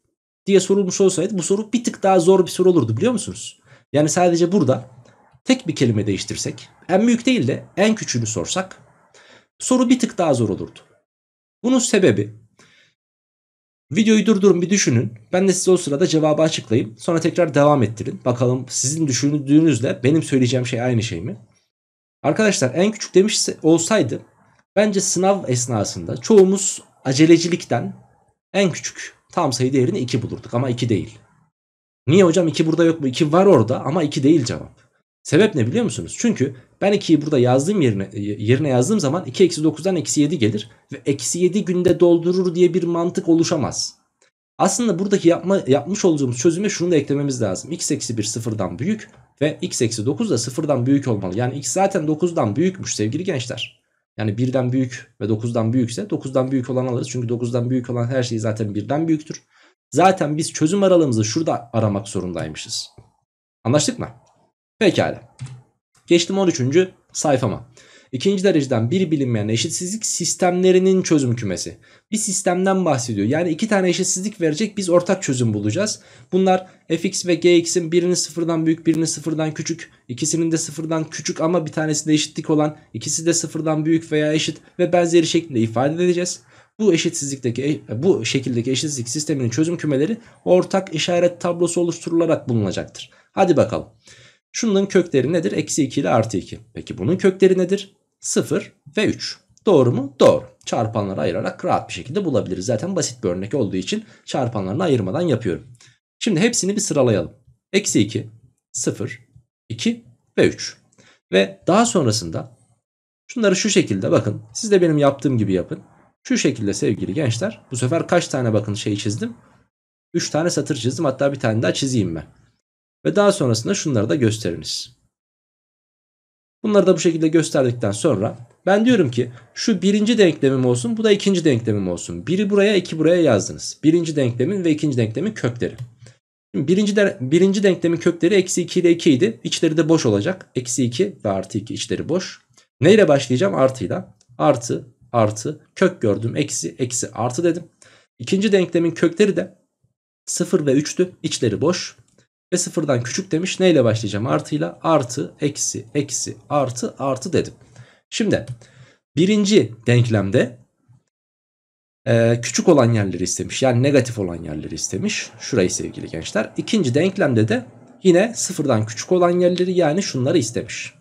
diye sorulmuş olsaydı bu soru bir tık daha zor bir soru olurdu biliyor musunuz? Yani sadece burada tek bir kelime değiştirsek en büyük değil de en küçüğünü sorsak soru bir tık daha zor olurdu. Bunun sebebi videoyu durdurun bir düşünün. Ben de size o sırada cevabı açıklayayım. Sonra tekrar devam ettirin. Bakalım sizin düşündüğünüzle benim söyleyeceğim şey aynı şey mi? Arkadaşlar en küçük demiş olsaydı bence sınav esnasında çoğumuz acelecilikten en küçük tam sayı değerini 2 bulurduk ama 2 değil. Niye hocam 2 burada yok mu? 2 var orada ama 2 değil cevap. Sebep ne biliyor musunuz? Çünkü ben 2'yi burada yazdığım yerine, e, yerine yazdığım zaman 2 eksi 9'dan eksi 7 gelir. Ve eksi 7 günde doldurur diye bir mantık oluşamaz. Aslında buradaki yapma, yapmış olduğumuz çözüme şunu da eklememiz lazım. x eksi 1 sıfırdan büyük ve x eksi 9 da sıfırdan büyük olmalı. Yani x zaten 9'dan büyükmüş sevgili gençler. Yani 1'den büyük ve 9'dan büyükse 9'dan büyük olan alırız. Çünkü 9'dan büyük olan her şey zaten 1'den büyüktür. Zaten biz çözüm aralığımızı şurada aramak zorundaymışız. Anlaştık mı? Pekala. Geçtim 13. sayfama. İkinci dereceden bir bilinmeyen eşitsizlik sistemlerinin çözüm kümesi. Bir sistemden bahsediyor. Yani iki tane eşitsizlik verecek biz ortak çözüm bulacağız. Bunlar fx ve gx'in birini sıfırdan büyük birini sıfırdan küçük. ikisinin de sıfırdan küçük ama bir tanesi de eşitlik olan ikisi de sıfırdan büyük veya eşit ve benzeri şeklinde ifade edeceğiz. Bu eşitsizlikteki e, bu şekildeki eşitsizlik sisteminin çözüm kümeleri ortak işaret tablosu oluşturularak bulunacaktır. Hadi bakalım. Şunun kökleri nedir? Eksi 2 ile artı 2. Peki bunun kökleri nedir? 0 ve 3. Doğru mu? Doğru. Çarpanları ayırarak rahat bir şekilde bulabiliriz. Zaten basit bir örnek olduğu için çarpanlarını ayırmadan yapıyorum. Şimdi hepsini bir sıralayalım. Eksi 2, 0, 2 ve 3. Ve daha sonrasında şunları şu şekilde bakın. Siz de benim yaptığım gibi yapın. Şu şekilde sevgili gençler. Bu sefer kaç tane bakın şey çizdim? 3 tane satır çizdim. Hatta bir tane daha çizeyim ben. Ve daha sonrasında şunları da gösteriniz. Bunları da bu şekilde gösterdikten sonra ben diyorum ki şu birinci denklemim olsun bu da ikinci denklemim olsun. Biri buraya iki buraya yazdınız. Birinci denklemin ve ikinci denklemin kökleri. Şimdi birinci, de, birinci denklemin kökleri eksi 2 ile 2 idi. İçleri de boş olacak. Eksi 2 ve artı 2 içleri boş. Neyle başlayacağım? Artıyla. Artı, artı, kök gördüm. Eksi, eksi, artı dedim. İkinci denklemin kökleri de 0 ve 3'tü. İçleri boş ve sıfırdan küçük demiş. Neyle başlayacağım? Artıyla artı, eksi, eksi, artı, artı dedim. Şimdi birinci denklemde e, küçük olan yerleri istemiş. Yani negatif olan yerleri istemiş. Şurayı sevgili gençler. İkinci denklemde de yine sıfırdan küçük olan yerleri yani şunları istemiş.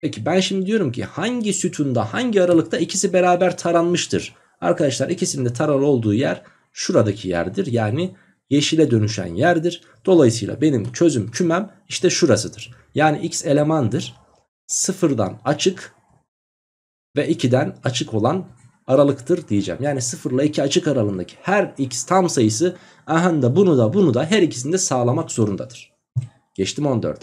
Peki ben şimdi diyorum ki hangi sütunda hangi aralıkta ikisi beraber taranmıştır? Arkadaşlar ikisinin de taralı olduğu yer şuradaki yerdir. Yani yeşile dönüşen yerdir. Dolayısıyla benim çözüm kümem işte şurasıdır. Yani x elemandır. Sıfırdan açık ve 2'den açık olan aralıktır diyeceğim. Yani sıfırla ile 2 açık aralığındaki her x tam sayısı aha da bunu da bunu da her ikisini de sağlamak zorundadır. Geçtim 14'e.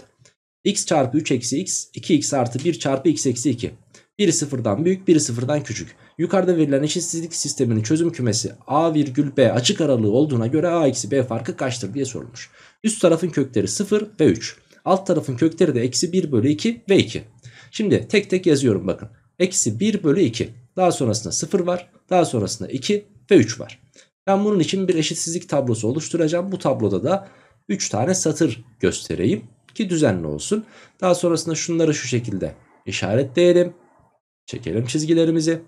x çarpı 3 eksi x 2x artı 1 çarpı x eksi 2. Biri sıfırdan büyük biri sıfırdan küçük. Yukarıda verilen eşitsizlik sisteminin çözüm kümesi a virgül b açık aralığı olduğuna göre a eksi b farkı kaçtır diye sorulmuş. Üst tarafın kökleri 0 ve 3. Alt tarafın kökleri de eksi 1 bölü 2 ve 2. Şimdi tek tek yazıyorum bakın. Eksi 1 bölü 2. Daha sonrasında 0 var. Daha sonrasında 2 ve 3 var. Ben bunun için bir eşitsizlik tablosu oluşturacağım. Bu tabloda da 3 tane satır göstereyim ki düzenli olsun. Daha sonrasında şunları şu şekilde işaretleyelim. Çekelim çizgilerimizi.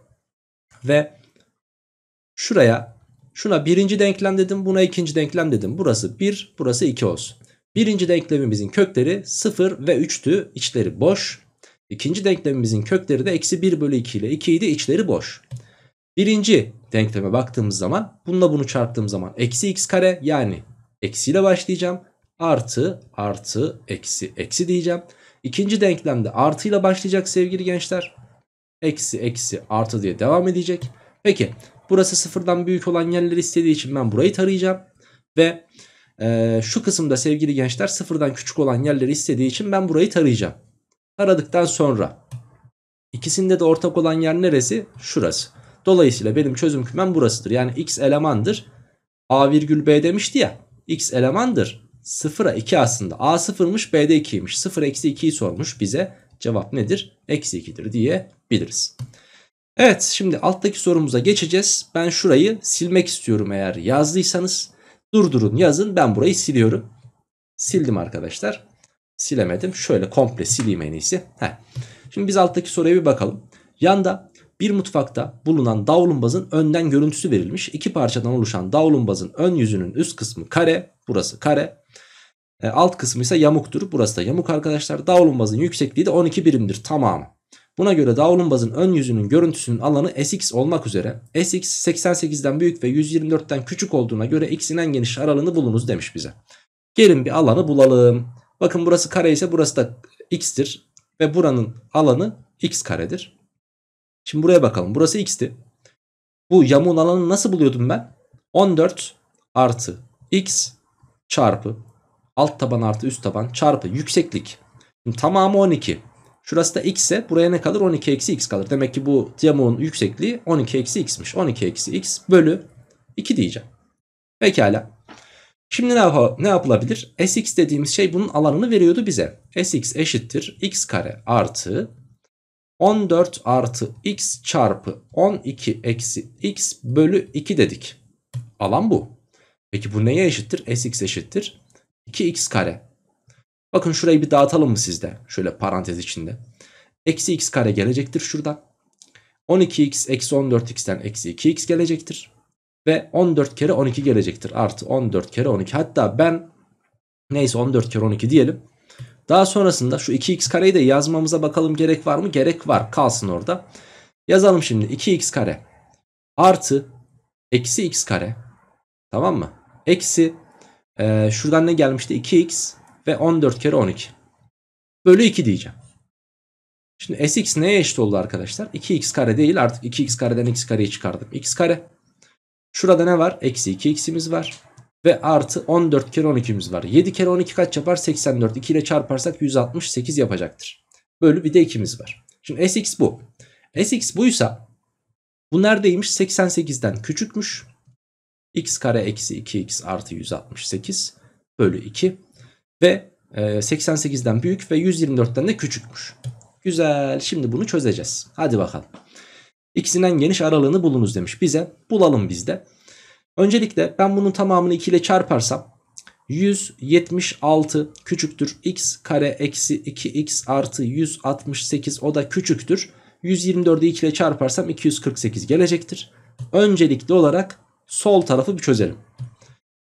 Ve şuraya şuna birinci denklem dedim buna ikinci denklem dedim. Burası 1 burası 2 olsun. Birinci denklemimizin kökleri 0 ve 3'tü içleri boş. İkinci denklemimizin kökleri de eksi 1 bölü 2 ile 2 idi içleri boş. Birinci denkleme baktığımız zaman bununla bunu çarptığım zaman eksi x kare yani eksiyle başlayacağım. Artı artı eksi eksi diyeceğim. İkinci denklemde artıyla başlayacak sevgili gençler. Eksi eksi artı diye devam edecek. Peki burası sıfırdan büyük olan yerleri istediği için ben burayı tarayacağım. Ve e, şu kısımda sevgili gençler sıfırdan küçük olan yerleri istediği için ben burayı tarayacağım. Taradıktan sonra ikisinde de ortak olan yer neresi? Şurası. Dolayısıyla benim çözüm kümem burasıdır. Yani x elemandır. A virgül B demişti ya. X elemandır. 0'a 2 aslında. A 0'mış B'de 2'ymiş. 0 eksi 2'yi sormuş bize cevap nedir? Eksi 2'dir diyebiliriz. Evet şimdi alttaki sorumuza geçeceğiz. Ben şurayı silmek istiyorum eğer yazdıysanız. Durdurun yazın ben burayı siliyorum. Sildim arkadaşlar. Silemedim. Şöyle komple sileyim en iyisi. Heh. Şimdi biz alttaki soruya bir bakalım. Yanda bir mutfakta bulunan davlumbazın önden görüntüsü verilmiş. İki parçadan oluşan davlumbazın ön yüzünün üst kısmı kare. Burası kare. E, alt kısmı ise yamuktur. Burası da yamuk arkadaşlar. Davlumbazın yüksekliği de 12 birimdir tamamı. Buna göre davlumbazın ön yüzünün görüntüsünün alanı Sx olmak üzere. Sx 88'den büyük ve 124'ten küçük olduğuna göre x'in en geniş aralığını bulunuz demiş bize. Gelin bir alanı bulalım. Bakın burası kare ise burası da x'tir. Ve buranın alanı x karedir. Şimdi buraya bakalım. Burası x'ti. Bu yamuğun alanını nasıl buluyordum ben? 14 artı x çarpı alt taban artı üst taban çarpı yükseklik. Şimdi tamamı 12. Şurası da x ise buraya ne kalır? 12 eksi x kalır. Demek ki bu diamonun yüksekliği 12 eksi x'miş. 12 eksi x bölü 2 diyeceğim. Pekala. Şimdi ne, yap ne yapılabilir? Sx dediğimiz şey bunun alanını veriyordu bize. Sx eşittir x kare artı 14 artı x çarpı 12 eksi x bölü 2 dedik. Alan bu. Peki bu neye eşittir? Sx eşittir 2x kare. Bakın şurayı bir dağıtalım mı sizde? Şöyle parantez içinde. Eksi x kare gelecektir şuradan. 12x eksi 14x'ten eksi 2x gelecektir. Ve 14 kere 12 gelecektir. Artı 14 kere 12. Hatta ben neyse 14 kere 12 diyelim. Daha sonrasında şu 2x kareyi de yazmamıza bakalım gerek var mı? Gerek var. Kalsın orada. Yazalım şimdi 2x kare artı eksi x kare tamam mı? Eksi ee, şuradan ne gelmişti? 2x ve 14 kere 12. Bölü 2 diyeceğim. Şimdi sx neye eşit oldu arkadaşlar? 2x kare değil artık 2x kareden x kareyi çıkardım. x kare. Şurada ne var? Eksi 2x'imiz var. Ve artı 14 kere 12'miz var. 7 kere 12 kaç yapar? 84. 2 ile çarparsak 168 yapacaktır. Bölü bir de 2'miz var. Şimdi sx bu. sx buysa bu neredeymiş? 88'den küçükmüş x kare eksi 2x artı 168 bölü 2 ve 88'den e, büyük ve 124'ten de küçükmüş. Güzel şimdi bunu çözeceğiz. Hadi bakalım. İkisinden geniş aralığını bulunuz demiş bize. Bulalım biz de. Öncelikle ben bunun tamamını 2 ile çarparsam 176 küçüktür x kare eksi 2x artı 168 o da küçüktür. 124'ü 2 ile çarparsam 248 gelecektir. Öncelikli olarak sol tarafı bir çözelim.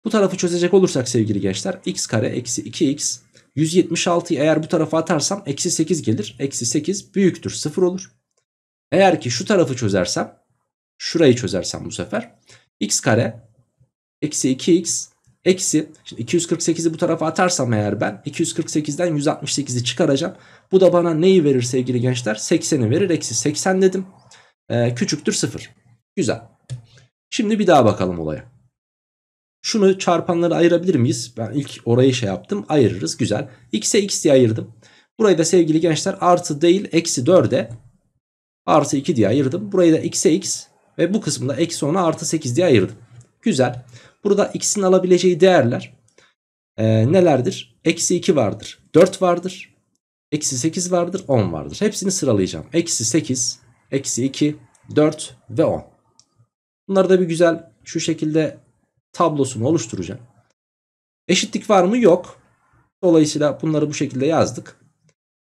Bu tarafı çözecek olursak sevgili gençler x kare eksi 2x 176'yı eğer bu tarafa atarsam eksi 8 gelir. Eksi 8 büyüktür 0 olur. Eğer ki şu tarafı çözersem şurayı çözersem bu sefer x kare eksi 2x eksi şimdi 248'i bu tarafa atarsam eğer ben 248'den 168'i çıkaracağım. Bu da bana neyi verir sevgili gençler? 80'i verir eksi 80 dedim. Ee, küçüktür 0. Güzel. Şimdi bir daha bakalım olaya. Şunu çarpanları ayırabilir miyiz? Ben ilk orayı şey yaptım. Ayırırız. Güzel. X'e x diye ayırdım. Burayı da sevgili gençler artı değil eksi 4'e artı 2 diye ayırdım. Burayı da x'e x ve bu kısmında eksi 10'a artı 8 diye ayırdım. Güzel. Burada x'in alabileceği değerler e, nelerdir? Eksi 2 vardır. 4 vardır. Eksi 8 vardır. 10 vardır. Hepsini sıralayacağım. Eksi 8, eksi 2, 4 ve 10. Bunları da bir güzel şu şekilde tablosunu oluşturacağım. Eşitlik var mı? Yok. Dolayısıyla bunları bu şekilde yazdık.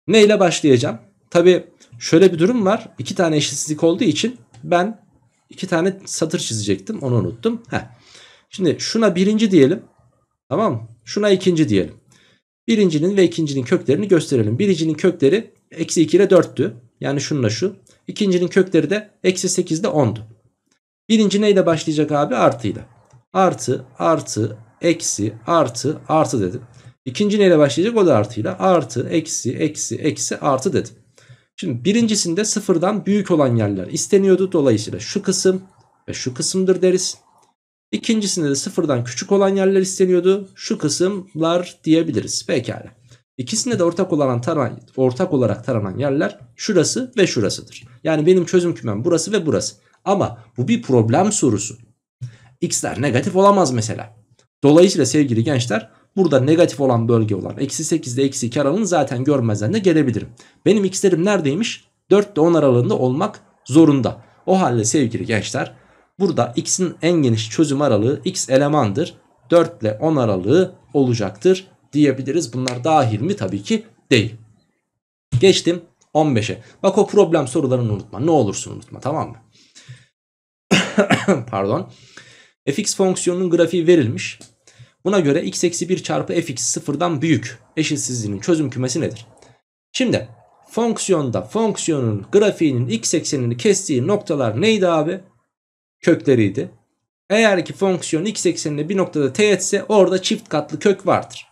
Ne ile başlayacağım? Tabi şöyle bir durum var. İki tane eşitsizlik olduğu için ben iki tane satır çizecektim. Onu unuttum. Heh. Şimdi şuna birinci diyelim. Tamam mı? Şuna ikinci diyelim. Birincinin ve ikincinin köklerini gösterelim. Birincinin kökleri eksi 2 ile 4'tü. Yani şununla şu. İkincinin kökleri de eksi 8 ile 10'du. Birinci neyle başlayacak abi? Artıyla. Artı, artı, eksi, artı, artı dedim. İkinci neyle başlayacak? O da artıyla. Artı, eksi, eksi, eksi, artı dedim. Şimdi birincisinde sıfırdan büyük olan yerler isteniyordu. Dolayısıyla şu kısım ve şu kısımdır deriz. İkincisinde de sıfırdan küçük olan yerler isteniyordu. Şu kısımlar diyebiliriz. Pekala. İkisinde de ortak olan taran, ortak olarak taranan yerler şurası ve şurasıdır. Yani benim çözüm kümem burası ve burası. Ama bu bir problem sorusu. X'ler negatif olamaz mesela. Dolayısıyla sevgili gençler burada negatif olan bölge olan eksi 8 ile eksi 2 aralığını zaten görmezden de gelebilirim. Benim x'lerim neredeymiş? 4 ile 10 aralığında olmak zorunda. O halde sevgili gençler burada x'in en geniş çözüm aralığı x elemandır. 4 ile 10 aralığı olacaktır diyebiliriz. Bunlar dahil mi? Tabii ki değil. Geçtim 15'e. Bak o problem sorularını unutma. Ne olursun unutma tamam mı? <coughs> Pardon. fx fonksiyonunun grafiği verilmiş. Buna göre x eksi 1 çarpı fx sıfırdan büyük eşitsizliğinin çözüm kümesi nedir? Şimdi fonksiyonda fonksiyonun grafiğinin x eksenini kestiği noktalar neydi abi? Kökleriydi. Eğer ki fonksiyon x eksenine bir noktada teğetse orada çift katlı kök vardır.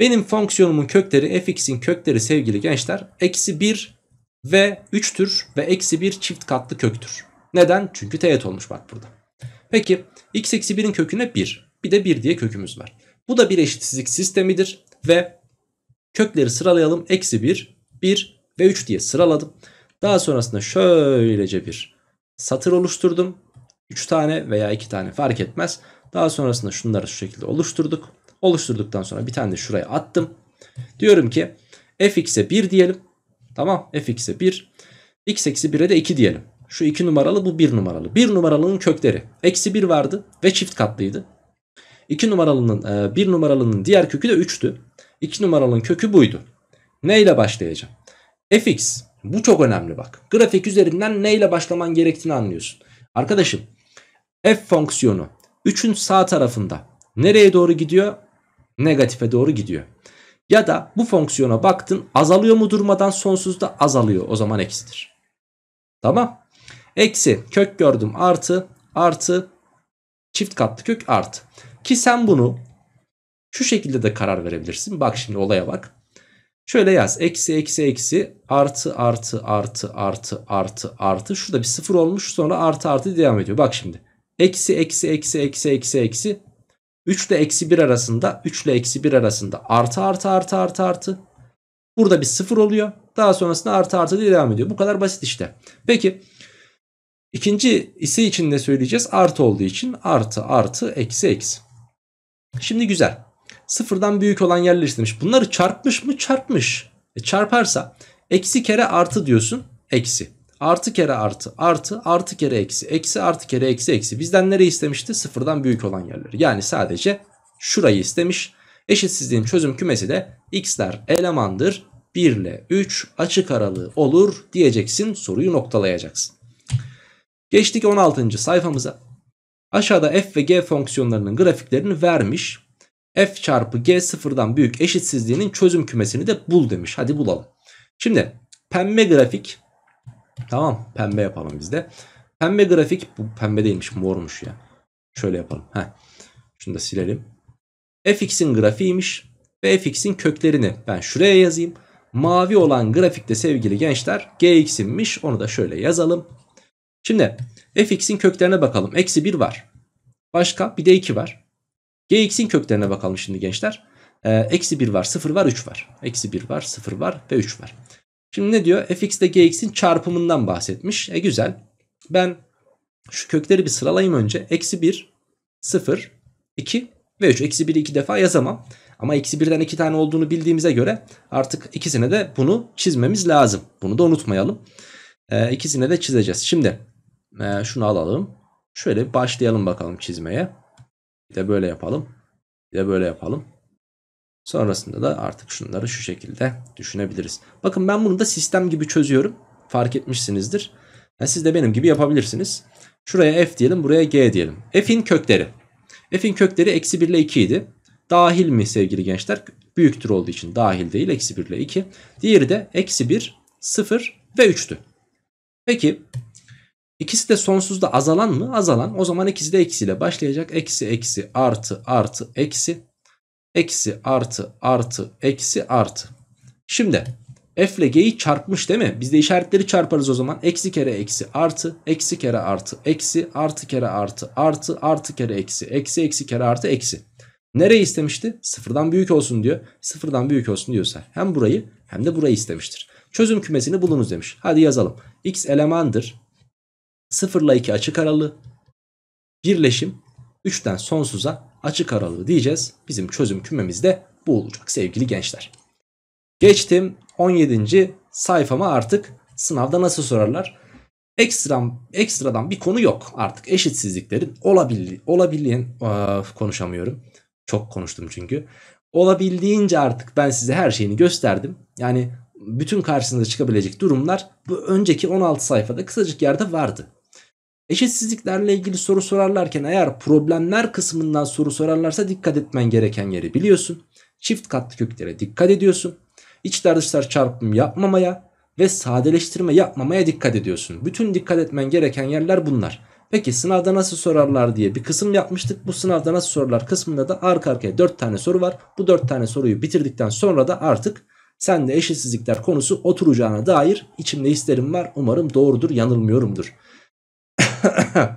Benim fonksiyonumun kökleri fx'in kökleri sevgili gençler eksi 1 ve 3'tür ve eksi 1 çift katlı köktür. Neden? Çünkü teğet olmuş bak burada. Peki x eksi 1'in köküne 1. Bir de 1 diye kökümüz var. Bu da bir eşitsizlik sistemidir. Ve kökleri sıralayalım. Eksi 1, 1 ve 3 diye sıraladım. Daha sonrasında şöylece bir satır oluşturdum. 3 tane veya 2 tane fark etmez. Daha sonrasında şunları şu şekilde oluşturduk. Oluşturduktan sonra bir tane de şuraya attım. Diyorum ki fx'e 1 diyelim. Tamam fx'e 1. x eksi 1'e de 2 diyelim. Şu 2 numaralı bu 1 numaralı. 1 numaralının kökleri. Eksi 1 vardı ve çift katlıydı. 2 numaralının 1 e, numaralının diğer kökü de 3'tü. 2 numaralının kökü buydu. Ne ile başlayacağım? fx bu çok önemli bak. Grafik üzerinden ne ile başlaman gerektiğini anlıyorsun. Arkadaşım f fonksiyonu 3'ün sağ tarafında nereye doğru gidiyor? Negatife doğru gidiyor. Ya da bu fonksiyona baktın azalıyor mu durmadan sonsuzda azalıyor o zaman eksidir. Tamam. Eksi kök gördüm artı artı çift katlı kök artı. Ki sen bunu şu şekilde de karar verebilirsin. Bak şimdi olaya bak. Şöyle yaz. Eksi eksi eksi artı artı artı artı artı artı. Şurada bir sıfır olmuş sonra artı artı devam ediyor. Bak şimdi. Eksi eksi eksi eksi eksi eksi. 3 ile eksi 1 arasında 3 ile eksi 1 arasında artı artı artı artı artı. Burada bir sıfır oluyor. Daha sonrasında artı artı diye devam ediyor. Bu kadar basit işte. Peki İkinci ise için ne söyleyeceğiz? Artı olduğu için artı artı eksi eksi. Şimdi güzel. Sıfırdan büyük olan yerler istemiş. Bunları çarpmış mı? Çarpmış. E çarparsa eksi kere artı diyorsun. Eksi. Artı kere artı artı artı kere eksi. Eksi artı kere eksi eksi. Bizden nereyi istemişti? Sıfırdan büyük olan yerleri. Yani sadece şurayı istemiş. Eşitsizliğin çözüm kümesi de x'ler elemandır. 1 ile 3 açık aralığı olur diyeceksin soruyu noktalayacaksın. Geçtik 16. sayfamıza. Aşağıda f ve g fonksiyonlarının grafiklerini vermiş. f çarpı g sıfırdan büyük eşitsizliğinin çözüm kümesini de bul demiş. Hadi bulalım. Şimdi pembe grafik. Tamam pembe yapalım biz de. Pembe grafik bu pembe değilmiş mormuş ya. Şöyle yapalım. Heh. Şunu da silelim. fx'in grafiğiymiş. Ve fx'in köklerini ben şuraya yazayım. Mavi olan grafikte sevgili gençler gx'inmiş. Onu da şöyle yazalım. Şimdi fx'in köklerine bakalım. Eksi 1 var. Başka bir de 2 var. gx'in köklerine bakalım şimdi gençler. Ee, eksi 1 var, 0 var, 3 var. Eksi 1 var, 0 var ve 3 var. Şimdi ne diyor? fx ile gx'in çarpımından bahsetmiş. E güzel. Ben şu kökleri bir sıralayayım önce. Eksi 1, 0, 2 ve 3. Eksi 1'i 2 defa yazamam. Ama eksi 1'den 2 tane olduğunu bildiğimize göre artık ikisine de bunu çizmemiz lazım. Bunu da unutmayalım. E, ee, ikisine de çizeceğiz. Şimdi ee, şunu alalım. Şöyle başlayalım bakalım çizmeye. Bir de böyle yapalım. Bir de böyle yapalım. Sonrasında da artık şunları şu şekilde düşünebiliriz. Bakın ben bunu da sistem gibi çözüyorum. Fark etmişsinizdir. Yani siz de benim gibi yapabilirsiniz. Şuraya f diyelim buraya g diyelim. f'in kökleri. f'in kökleri eksi 1 ile 2 idi. Dahil mi sevgili gençler? Büyüktür olduğu için dahil değil eksi 1 ile 2. Diğeri de eksi 1, 0 ve 3'tü. Peki İkisi de sonsuzda azalan mı? Azalan. O zaman ikisi de eksiyle başlayacak. Eksi eksi artı artı eksi. Eksi artı artı eksi artı. Şimdi f ile g'yi çarpmış değil mi? Biz de işaretleri çarparız o zaman. Eksi kere eksi artı. Eksi kere artı eksi. Artı kere artı artı. Artı kere eksi. Eksi eksi kere artı eksi. Nereyi istemişti? Sıfırdan büyük olsun diyor. Sıfırdan büyük olsun diyorsa hem burayı hem de burayı istemiştir. Çözüm kümesini bulunuz demiş. Hadi yazalım. x elemandır 0 ile 2 açık aralığı. Birleşim 3'ten sonsuza açık aralığı diyeceğiz. Bizim çözüm kümemiz de bu olacak sevgili gençler. Geçtim 17. sayfama artık sınavda nasıl sorarlar? Ekstra ekstradan bir konu yok artık eşitsizliklerin olabildiğin konuşamıyorum. Çok konuştum çünkü. Olabildiğince artık ben size her şeyini gösterdim. Yani bütün karşınıza çıkabilecek durumlar bu önceki 16 sayfada kısacık yerde vardı. Eşitsizliklerle ilgili soru sorarlarken eğer problemler kısmından soru sorarlarsa dikkat etmen gereken yeri biliyorsun. Çift katlı köklere dikkat ediyorsun. İçler dışlar çarpım yapmamaya ve sadeleştirme yapmamaya dikkat ediyorsun. Bütün dikkat etmen gereken yerler bunlar. Peki sınavda nasıl sorarlar diye bir kısım yapmıştık. Bu sınavda nasıl sorular kısmında da arka arkaya 4 tane soru var. Bu 4 tane soruyu bitirdikten sonra da artık sende eşitsizlikler konusu oturacağına dair içimde hislerim var. Umarım doğrudur yanılmıyorumdur. <coughs>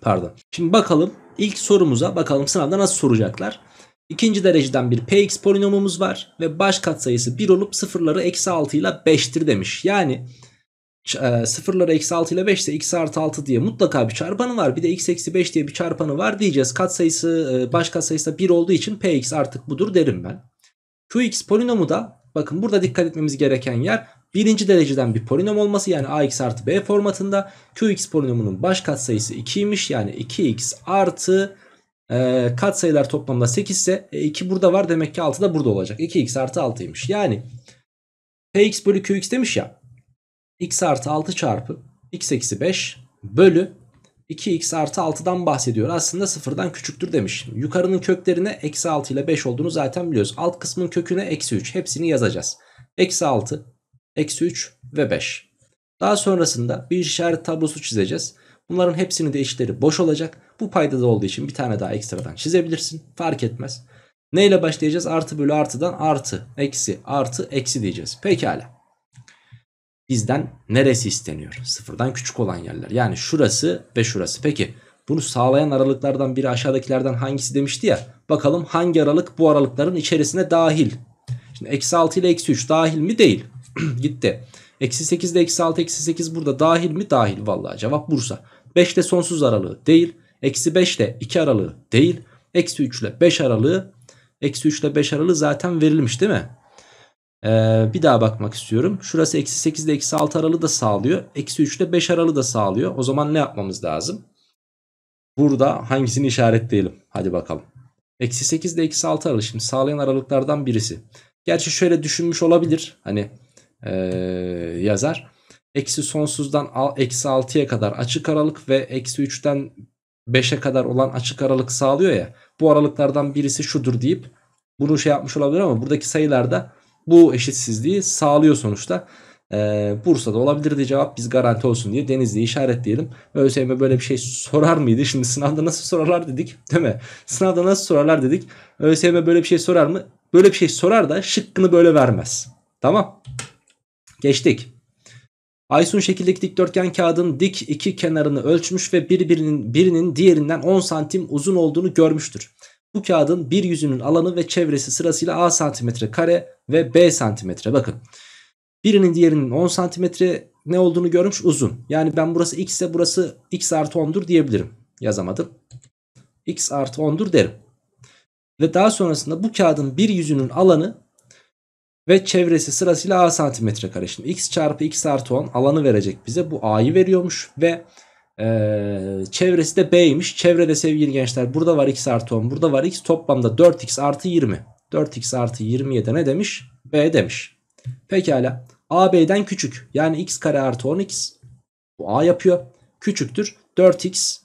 Pardon. Şimdi bakalım ilk sorumuza bakalım sınavda nasıl soracaklar. İkinci dereceden bir px polinomumuz var ve baş katsayısı 1 olup sıfırları eksi 6 ile 5'tir demiş. Yani e, sıfırları eksi 6 ile 5 ise x artı 6 diye mutlaka bir çarpanı var. Bir de x eksi 5 diye bir çarpanı var diyeceğiz. Katsayısı e, baş katsayısı da 1 olduğu için px artık budur derim ben. Qx polinomu da bakın burada dikkat etmemiz gereken yer birinci dereceden bir polinom olması yani ax artı b formatında qx polinomunun baş katsayısı 2'ymiş yani 2x artı e, katsayılar toplamda 8 ise e, 2 burada var demek ki 6 da burada olacak 2x artı 6'ymış yani px bölü qx demiş ya x artı 6 çarpı x eksi 5 bölü 2x artı 6'dan bahsediyor. Aslında sıfırdan küçüktür demiş. Yukarının köklerine eksi 6 ile 5 olduğunu zaten biliyoruz. Alt kısmın köküne eksi 3. Hepsini yazacağız. Eksi 6 eksi 3 ve 5. Daha sonrasında bir işaret tablosu çizeceğiz. Bunların hepsinin de içleri boş olacak. Bu payda da olduğu için bir tane daha ekstradan çizebilirsin. Fark etmez. Neyle başlayacağız? Artı bölü artıdan artı, eksi, artı, eksi diyeceğiz. Pekala. Bizden neresi isteniyor? Sıfırdan küçük olan yerler. Yani şurası ve şurası. Peki bunu sağlayan aralıklardan biri aşağıdakilerden hangisi demişti ya. Bakalım hangi aralık bu aralıkların içerisine dahil? Şimdi eksi 6 ile eksi 3 dahil mi? Değil. <clears throat> Gitti. Eksi 8 de eksi 6 eksi 8 burada dahil mi? Dahil vallahi cevap Bursa. 5 ile sonsuz aralığı değil. Eksi 5 ile 2 aralığı değil. Eksi 3 ile 5 aralığı. Eksi 3 ile 5 aralığı zaten verilmiş değil mi? Ee, bir daha bakmak istiyorum. Şurası eksi 8 ile eksi 6 aralığı da sağlıyor. Eksi 3 ile 5 aralığı da sağlıyor. O zaman ne yapmamız lazım? Burada hangisini işaretleyelim? Hadi bakalım. Eksi 8 ile eksi 6 aralığı şimdi sağlayan aralıklardan birisi. Gerçi şöyle düşünmüş olabilir. Hani e, yazar. Eksi sonsuzdan eksi altıya kadar açık aralık ve eksi üçten beşe kadar olan açık aralık sağlıyor ya. Bu aralıklardan birisi şudur deyip bunu şey yapmış olabilir ama buradaki sayılarda bu eşitsizliği sağlıyor sonuçta. Ee, Bursa'da olabilir diye cevap biz garanti olsun diye Denizli'yi işaretleyelim. ÖSYM böyle bir şey sorar mıydı? Şimdi sınavda nasıl sorarlar dedik değil mi? Sınavda nasıl sorarlar dedik. ÖSYM böyle bir şey sorar mı? Böyle bir şey sorar da şıkkını böyle vermez. Tamam. Geçtik. Aysun şekildeki dikdörtgen kağıdın dik iki kenarını ölçmüş ve birbirinin birinin diğerinden 10 santim uzun olduğunu görmüştür. Bu kağıdın bir yüzünün alanı ve çevresi sırasıyla A santimetre kare ve B santimetre. Bakın birinin diğerinin 10 santimetre ne olduğunu görmüş uzun. Yani ben burası x ise burası x artı 10'dur diyebilirim. Yazamadım. x artı 10'dur derim. Ve daha sonrasında bu kağıdın bir yüzünün alanı ve çevresi sırasıyla a santimetre kare. Şimdi x çarpı x artı 10 alanı verecek bize. Bu a'yı veriyormuş ve ee, çevresi de B'ymiş. Çevrede sevgili gençler burada var x artı 10 burada var x toplamda 4x artı 20. 4x artı 27 ne demiş? B demiş. Pekala A B'den küçük yani x kare artı 10x bu A yapıyor. Küçüktür 4x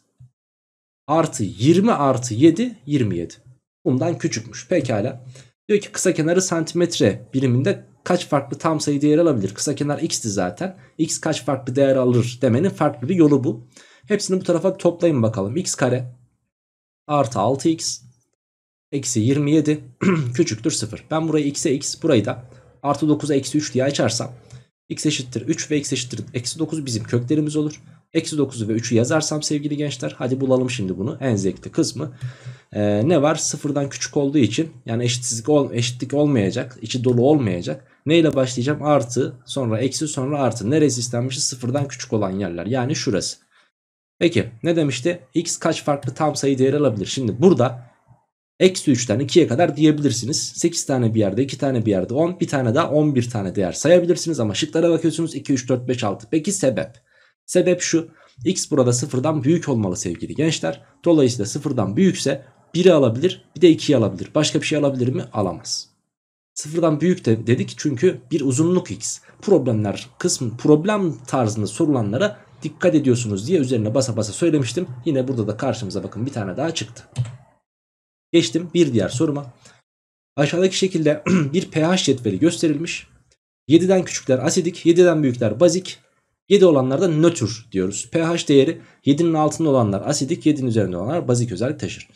artı 20 artı 7 27. Bundan küçükmüş pekala. Diyor ki kısa kenarı santimetre biriminde kaç farklı tam sayı değer alabilir? Kısa kenar x'ti zaten. X kaç farklı değer alır demenin farklı bir yolu bu. Hepsini bu tarafa toplayın bakalım. x kare artı 6x eksi 27 <clears throat> küçüktür 0. Ben burayı x'e x burayı da artı 9'a eksi 3 diye açarsam x eşittir 3 ve x eşittir eksi 9 bizim köklerimiz olur. Eksi 9'u ve 3'ü yazarsam sevgili gençler hadi bulalım şimdi bunu en zevkli kısmı. Ee, ne var? Sıfırdan küçük olduğu için yani eşitsizlik ol, eşitlik olmayacak. içi dolu olmayacak. Neyle başlayacağım? Artı sonra eksi sonra artı. Neresi istenmişti? Sıfırdan küçük olan yerler. Yani şurası. Peki ne demişti? X kaç farklı tam sayı değer alabilir? Şimdi burada Eksi 3'ten 2'ye kadar diyebilirsiniz. 8 tane bir yerde, 2 tane bir yerde 10, bir tane daha 11 tane değer sayabilirsiniz. Ama şıklara bakıyorsunuz 2, 3, 4, 5, 6. Peki sebep? Sebep şu x burada sıfırdan büyük olmalı sevgili gençler. Dolayısıyla sıfırdan büyükse 1'i alabilir bir de 2'yi alabilir. Başka bir şey alabilir mi? Alamaz. Sıfırdan büyük de dedik çünkü bir uzunluk x. Problemler kısmı problem tarzında sorulanlara dikkat ediyorsunuz diye üzerine basa basa söylemiştim. Yine burada da karşımıza bakın bir tane daha çıktı. Geçtim bir diğer soruma. Aşağıdaki şekilde <clears throat> bir pH cetveli gösterilmiş. 7'den küçükler asidik, 7'den büyükler bazik, 7 olanlarda nötr diyoruz. pH değeri 7'nin altında olanlar asidik, 7'nin üzerinde olanlar bazik özellik taşır.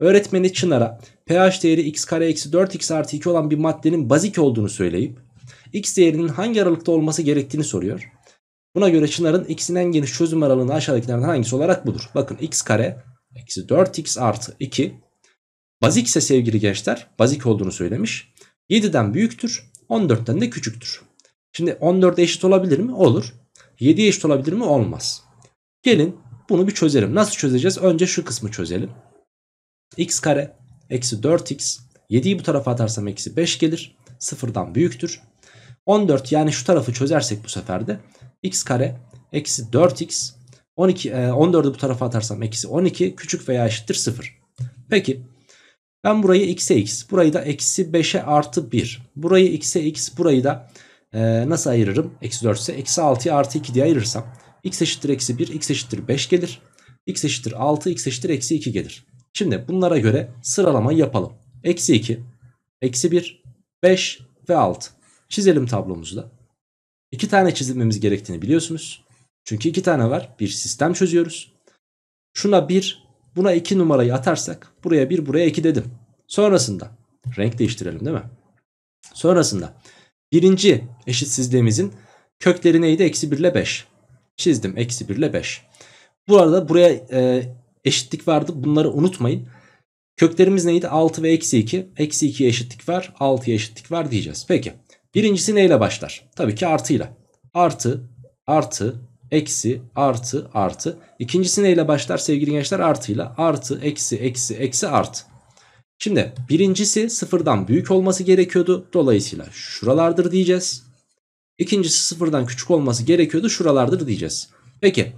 Öğretmeni Çınar'a pH değeri x kare eksi 4x artı 2 olan bir maddenin bazik olduğunu söyleyip x değerinin hangi aralıkta olması gerektiğini soruyor. Buna göre Çınar'ın x'in en geniş çözüm aralığını aşağıdakilerden hangisi olarak budur? Bakın x kare eksi 4x artı 2 ise sevgili gençler bazik olduğunu söylemiş. 7'den büyüktür 14'ten de küçüktür. Şimdi 14 eşit olabilir mi? Olur. 7'ye eşit olabilir mi? Olmaz. Gelin bunu bir çözelim. Nasıl çözeceğiz? Önce şu kısmı çözelim. x kare eksi 4x 7'yi bu tarafa atarsam eksi 5 gelir. Sıfırdan büyüktür. 14 yani şu tarafı çözersek bu sefer de x kare eksi 4x 12, 14'ü bu tarafa atarsam eksi 12 küçük veya eşittir 0. Peki ben burayı x'e x burayı da eksi 5'e artı 1 burayı x'e x burayı da ee, nasıl ayırırım? Eksi 4 ise eksi 6'yı artı 2 diye ayırırsam x eşittir eksi 1, x eşittir 5 gelir. x eşittir 6, x eşittir eksi 2 gelir. Şimdi bunlara göre sıralama yapalım. Eksi 2, eksi 1, 5 ve 6. Çizelim tablomuzu da. İki tane çizilmemiz gerektiğini biliyorsunuz. Çünkü iki tane var. Bir sistem çözüyoruz. Şuna 1, buna 2 numarayı atarsak buraya 1, buraya 2 dedim. Sonrasında renk değiştirelim değil mi? Sonrasında Birinci eşitsizliğimizin kökleri neydi? Eksi 1 ile 5. Çizdim eksi 1 ile 5. Bu arada buraya e, eşitlik vardı. Bunları unutmayın. Köklerimiz neydi? 6 ve eksi 2. Eksi 2'ye eşitlik var. 6'ya eşitlik var diyeceğiz. Peki. Birincisi neyle başlar? Tabii ki artıyla. Artı, artı, eksi, artı, artı. İkincisi neyle başlar sevgili gençler? Artıyla. Artı, eksi, eksi, eksi, artı. Şimdi birincisi sıfırdan büyük olması gerekiyordu. Dolayısıyla şuralardır diyeceğiz. İkincisi sıfırdan küçük olması gerekiyordu. Şuralardır diyeceğiz. Peki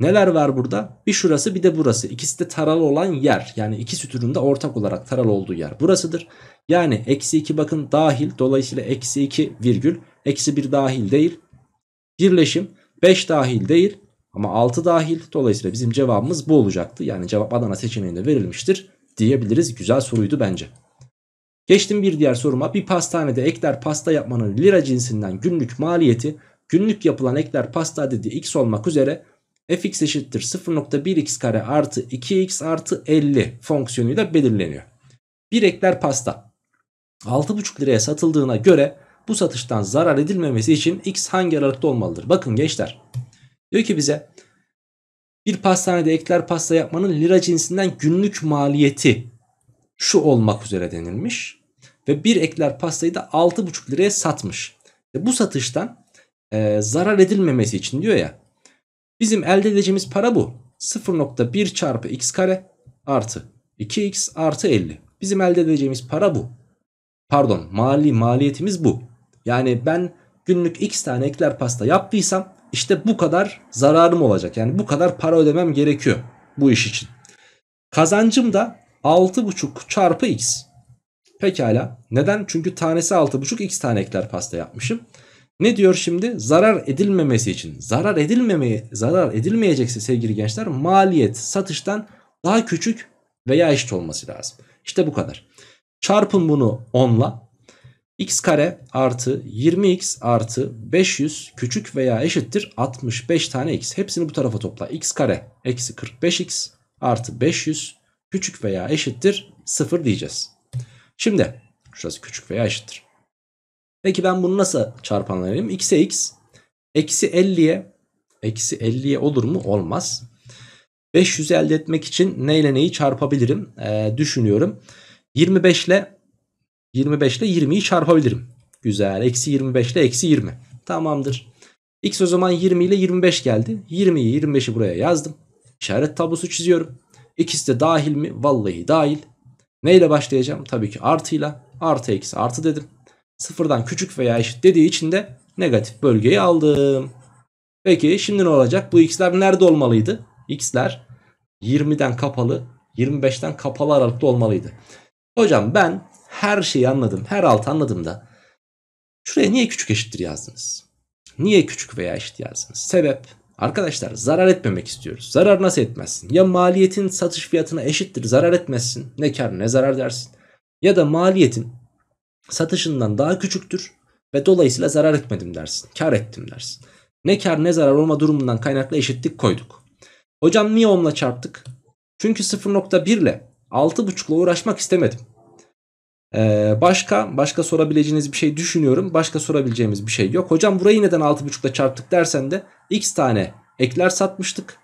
neler var burada? Bir şurası bir de burası. İkisi de taralı olan yer. Yani ikisi türünde ortak olarak taralı olduğu yer burasıdır. Yani eksi 2 bakın dahil. Dolayısıyla eksi 2 virgül. Eksi 1 dahil değil. Birleşim 5 dahil değil. Ama 6 dahil. Dolayısıyla bizim cevabımız bu olacaktı. Yani cevap Adana seçeneğinde verilmiştir diyebiliriz. Güzel soruydu bence. Geçtim bir diğer soruma. Bir pastanede ekler pasta yapmanın lira cinsinden günlük maliyeti günlük yapılan ekler pasta adedi x olmak üzere fx eşittir 0.1x kare artı 2x artı 50 fonksiyonuyla belirleniyor. Bir ekler pasta 6.5 liraya satıldığına göre bu satıştan zarar edilmemesi için x hangi aralıkta olmalıdır? Bakın gençler diyor ki bize bir pastanede ekler pasta yapmanın lira cinsinden günlük maliyeti şu olmak üzere denilmiş. Ve bir ekler pastayı da 6,5 liraya satmış. E bu satıştan e, zarar edilmemesi için diyor ya. Bizim elde edeceğimiz para bu. 0.1 çarpı x kare artı 2x artı 50. Bizim elde edeceğimiz para bu. Pardon mali maliyetimiz bu. Yani ben günlük x tane ekler pasta yaptıysam işte bu kadar zararım olacak. Yani bu kadar para ödemem gerekiyor bu iş için. Kazancım da 6,5 çarpı x. Pekala. Neden? Çünkü tanesi 6,5 x tane ekler pasta yapmışım. Ne diyor şimdi? Zarar edilmemesi için. Zarar edilmemeye, zarar edilmeyecekse sevgili gençler maliyet satıştan daha küçük veya eşit olması lazım. İşte bu kadar. Çarpın bunu 10'la x kare artı 20x artı 500 küçük veya eşittir 65 tane x. Hepsini bu tarafa topla. x kare eksi 45x artı 500 küçük veya eşittir 0 diyeceğiz. Şimdi şurası küçük veya eşittir. Peki ben bunu nasıl çarpanlayayım? x'e x eksi 50'ye eksi 50'ye olur mu? Olmaz. 500'ü elde etmek için neyle neyi çarpabilirim ee, düşünüyorum. 25 ile 25 ile 20'yi çarpabilirim. Güzel. Eksi 25 ile eksi 20. Tamamdır. X o zaman 20 ile 25 geldi. 20'yi 25'i buraya yazdım. İşaret tablosu çiziyorum. İkisi de dahil mi? Vallahi dahil. Neyle başlayacağım? Tabii ki artıyla. Artı eksi artı dedim. Sıfırdan küçük veya eşit dediği için de negatif bölgeyi aldım. Peki şimdi ne olacak? Bu x'ler nerede olmalıydı? X'ler 20'den kapalı, 25'ten kapalı aralıkta olmalıydı. Hocam ben her şeyi anladım. Her altı anladım da. Şuraya niye küçük eşittir yazdınız? Niye küçük veya eşit yazdınız? Sebep Arkadaşlar zarar etmemek istiyoruz. Zarar nasıl etmezsin? Ya maliyetin satış fiyatına eşittir zarar etmezsin. Ne kar ne zarar dersin. Ya da maliyetin satışından daha küçüktür ve dolayısıyla zarar etmedim dersin. Kar ettim dersin. Ne kar ne zarar olma durumundan kaynaklı eşitlik koyduk. Hocam niye onunla çarptık? Çünkü 0.1 ile 6.5 ile uğraşmak istemedim. Ee, başka başka sorabileceğiniz bir şey düşünüyorum. Başka sorabileceğimiz bir şey yok. Hocam burayı neden 6.5'la çarptık dersen de x tane ekler satmıştık.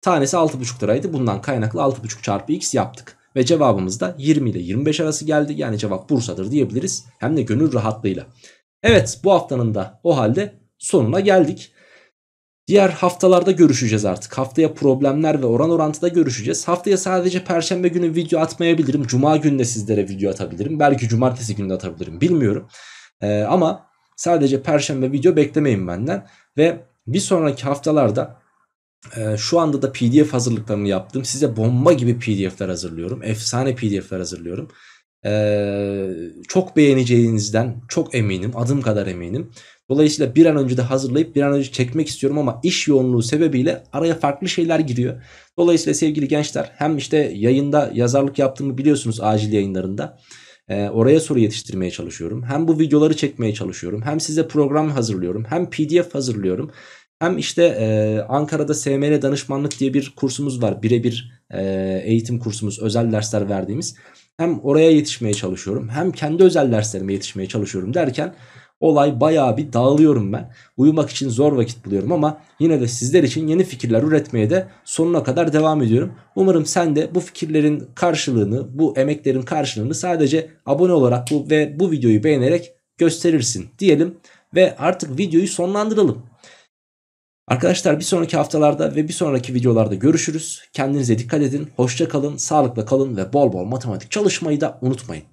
Tanesi 6.5 liraydı. Bundan kaynaklı 6.5 çarpı x yaptık. Ve cevabımız da 20 ile 25 arası geldi. Yani cevap Bursa'dır diyebiliriz. Hem de gönül rahatlığıyla. Evet bu haftanın da o halde sonuna geldik. Diğer haftalarda görüşeceğiz artık. Haftaya problemler ve oran orantıda görüşeceğiz. Haftaya sadece perşembe günü video atmayabilirim. Cuma günü de sizlere video atabilirim. Belki cumartesi günü de atabilirim. Bilmiyorum. Ee, ama sadece perşembe video beklemeyin benden. Ve bir sonraki haftalarda e, şu anda da pdf hazırlıklarını yaptım. Size bomba gibi pdf'ler hazırlıyorum. Efsane pdf'ler hazırlıyorum. Ee, çok beğeneceğinizden çok eminim. Adım kadar eminim. Dolayısıyla bir an önce de hazırlayıp bir an önce çekmek istiyorum ama iş yoğunluğu sebebiyle araya farklı şeyler giriyor. Dolayısıyla sevgili gençler hem işte yayında yazarlık yaptığımı biliyorsunuz acil yayınlarında. E, oraya soru yetiştirmeye çalışıyorum. Hem bu videoları çekmeye çalışıyorum. Hem size program hazırlıyorum. Hem pdf hazırlıyorum. Hem işte e, Ankara'da SML danışmanlık diye bir kursumuz var. Birebir e, eğitim kursumuz özel dersler verdiğimiz. Hem oraya yetişmeye çalışıyorum. Hem kendi özel derslerime yetişmeye çalışıyorum derken Olay bayağı bir dağılıyorum ben. Uyumak için zor vakit buluyorum ama yine de sizler için yeni fikirler üretmeye de sonuna kadar devam ediyorum. Umarım sen de bu fikirlerin karşılığını, bu emeklerin karşılığını sadece abone olarak bu ve bu videoyu beğenerek gösterirsin diyelim ve artık videoyu sonlandıralım. Arkadaşlar bir sonraki haftalarda ve bir sonraki videolarda görüşürüz. Kendinize dikkat edin, hoşça kalın, sağlıkla kalın ve bol bol matematik çalışmayı da unutmayın.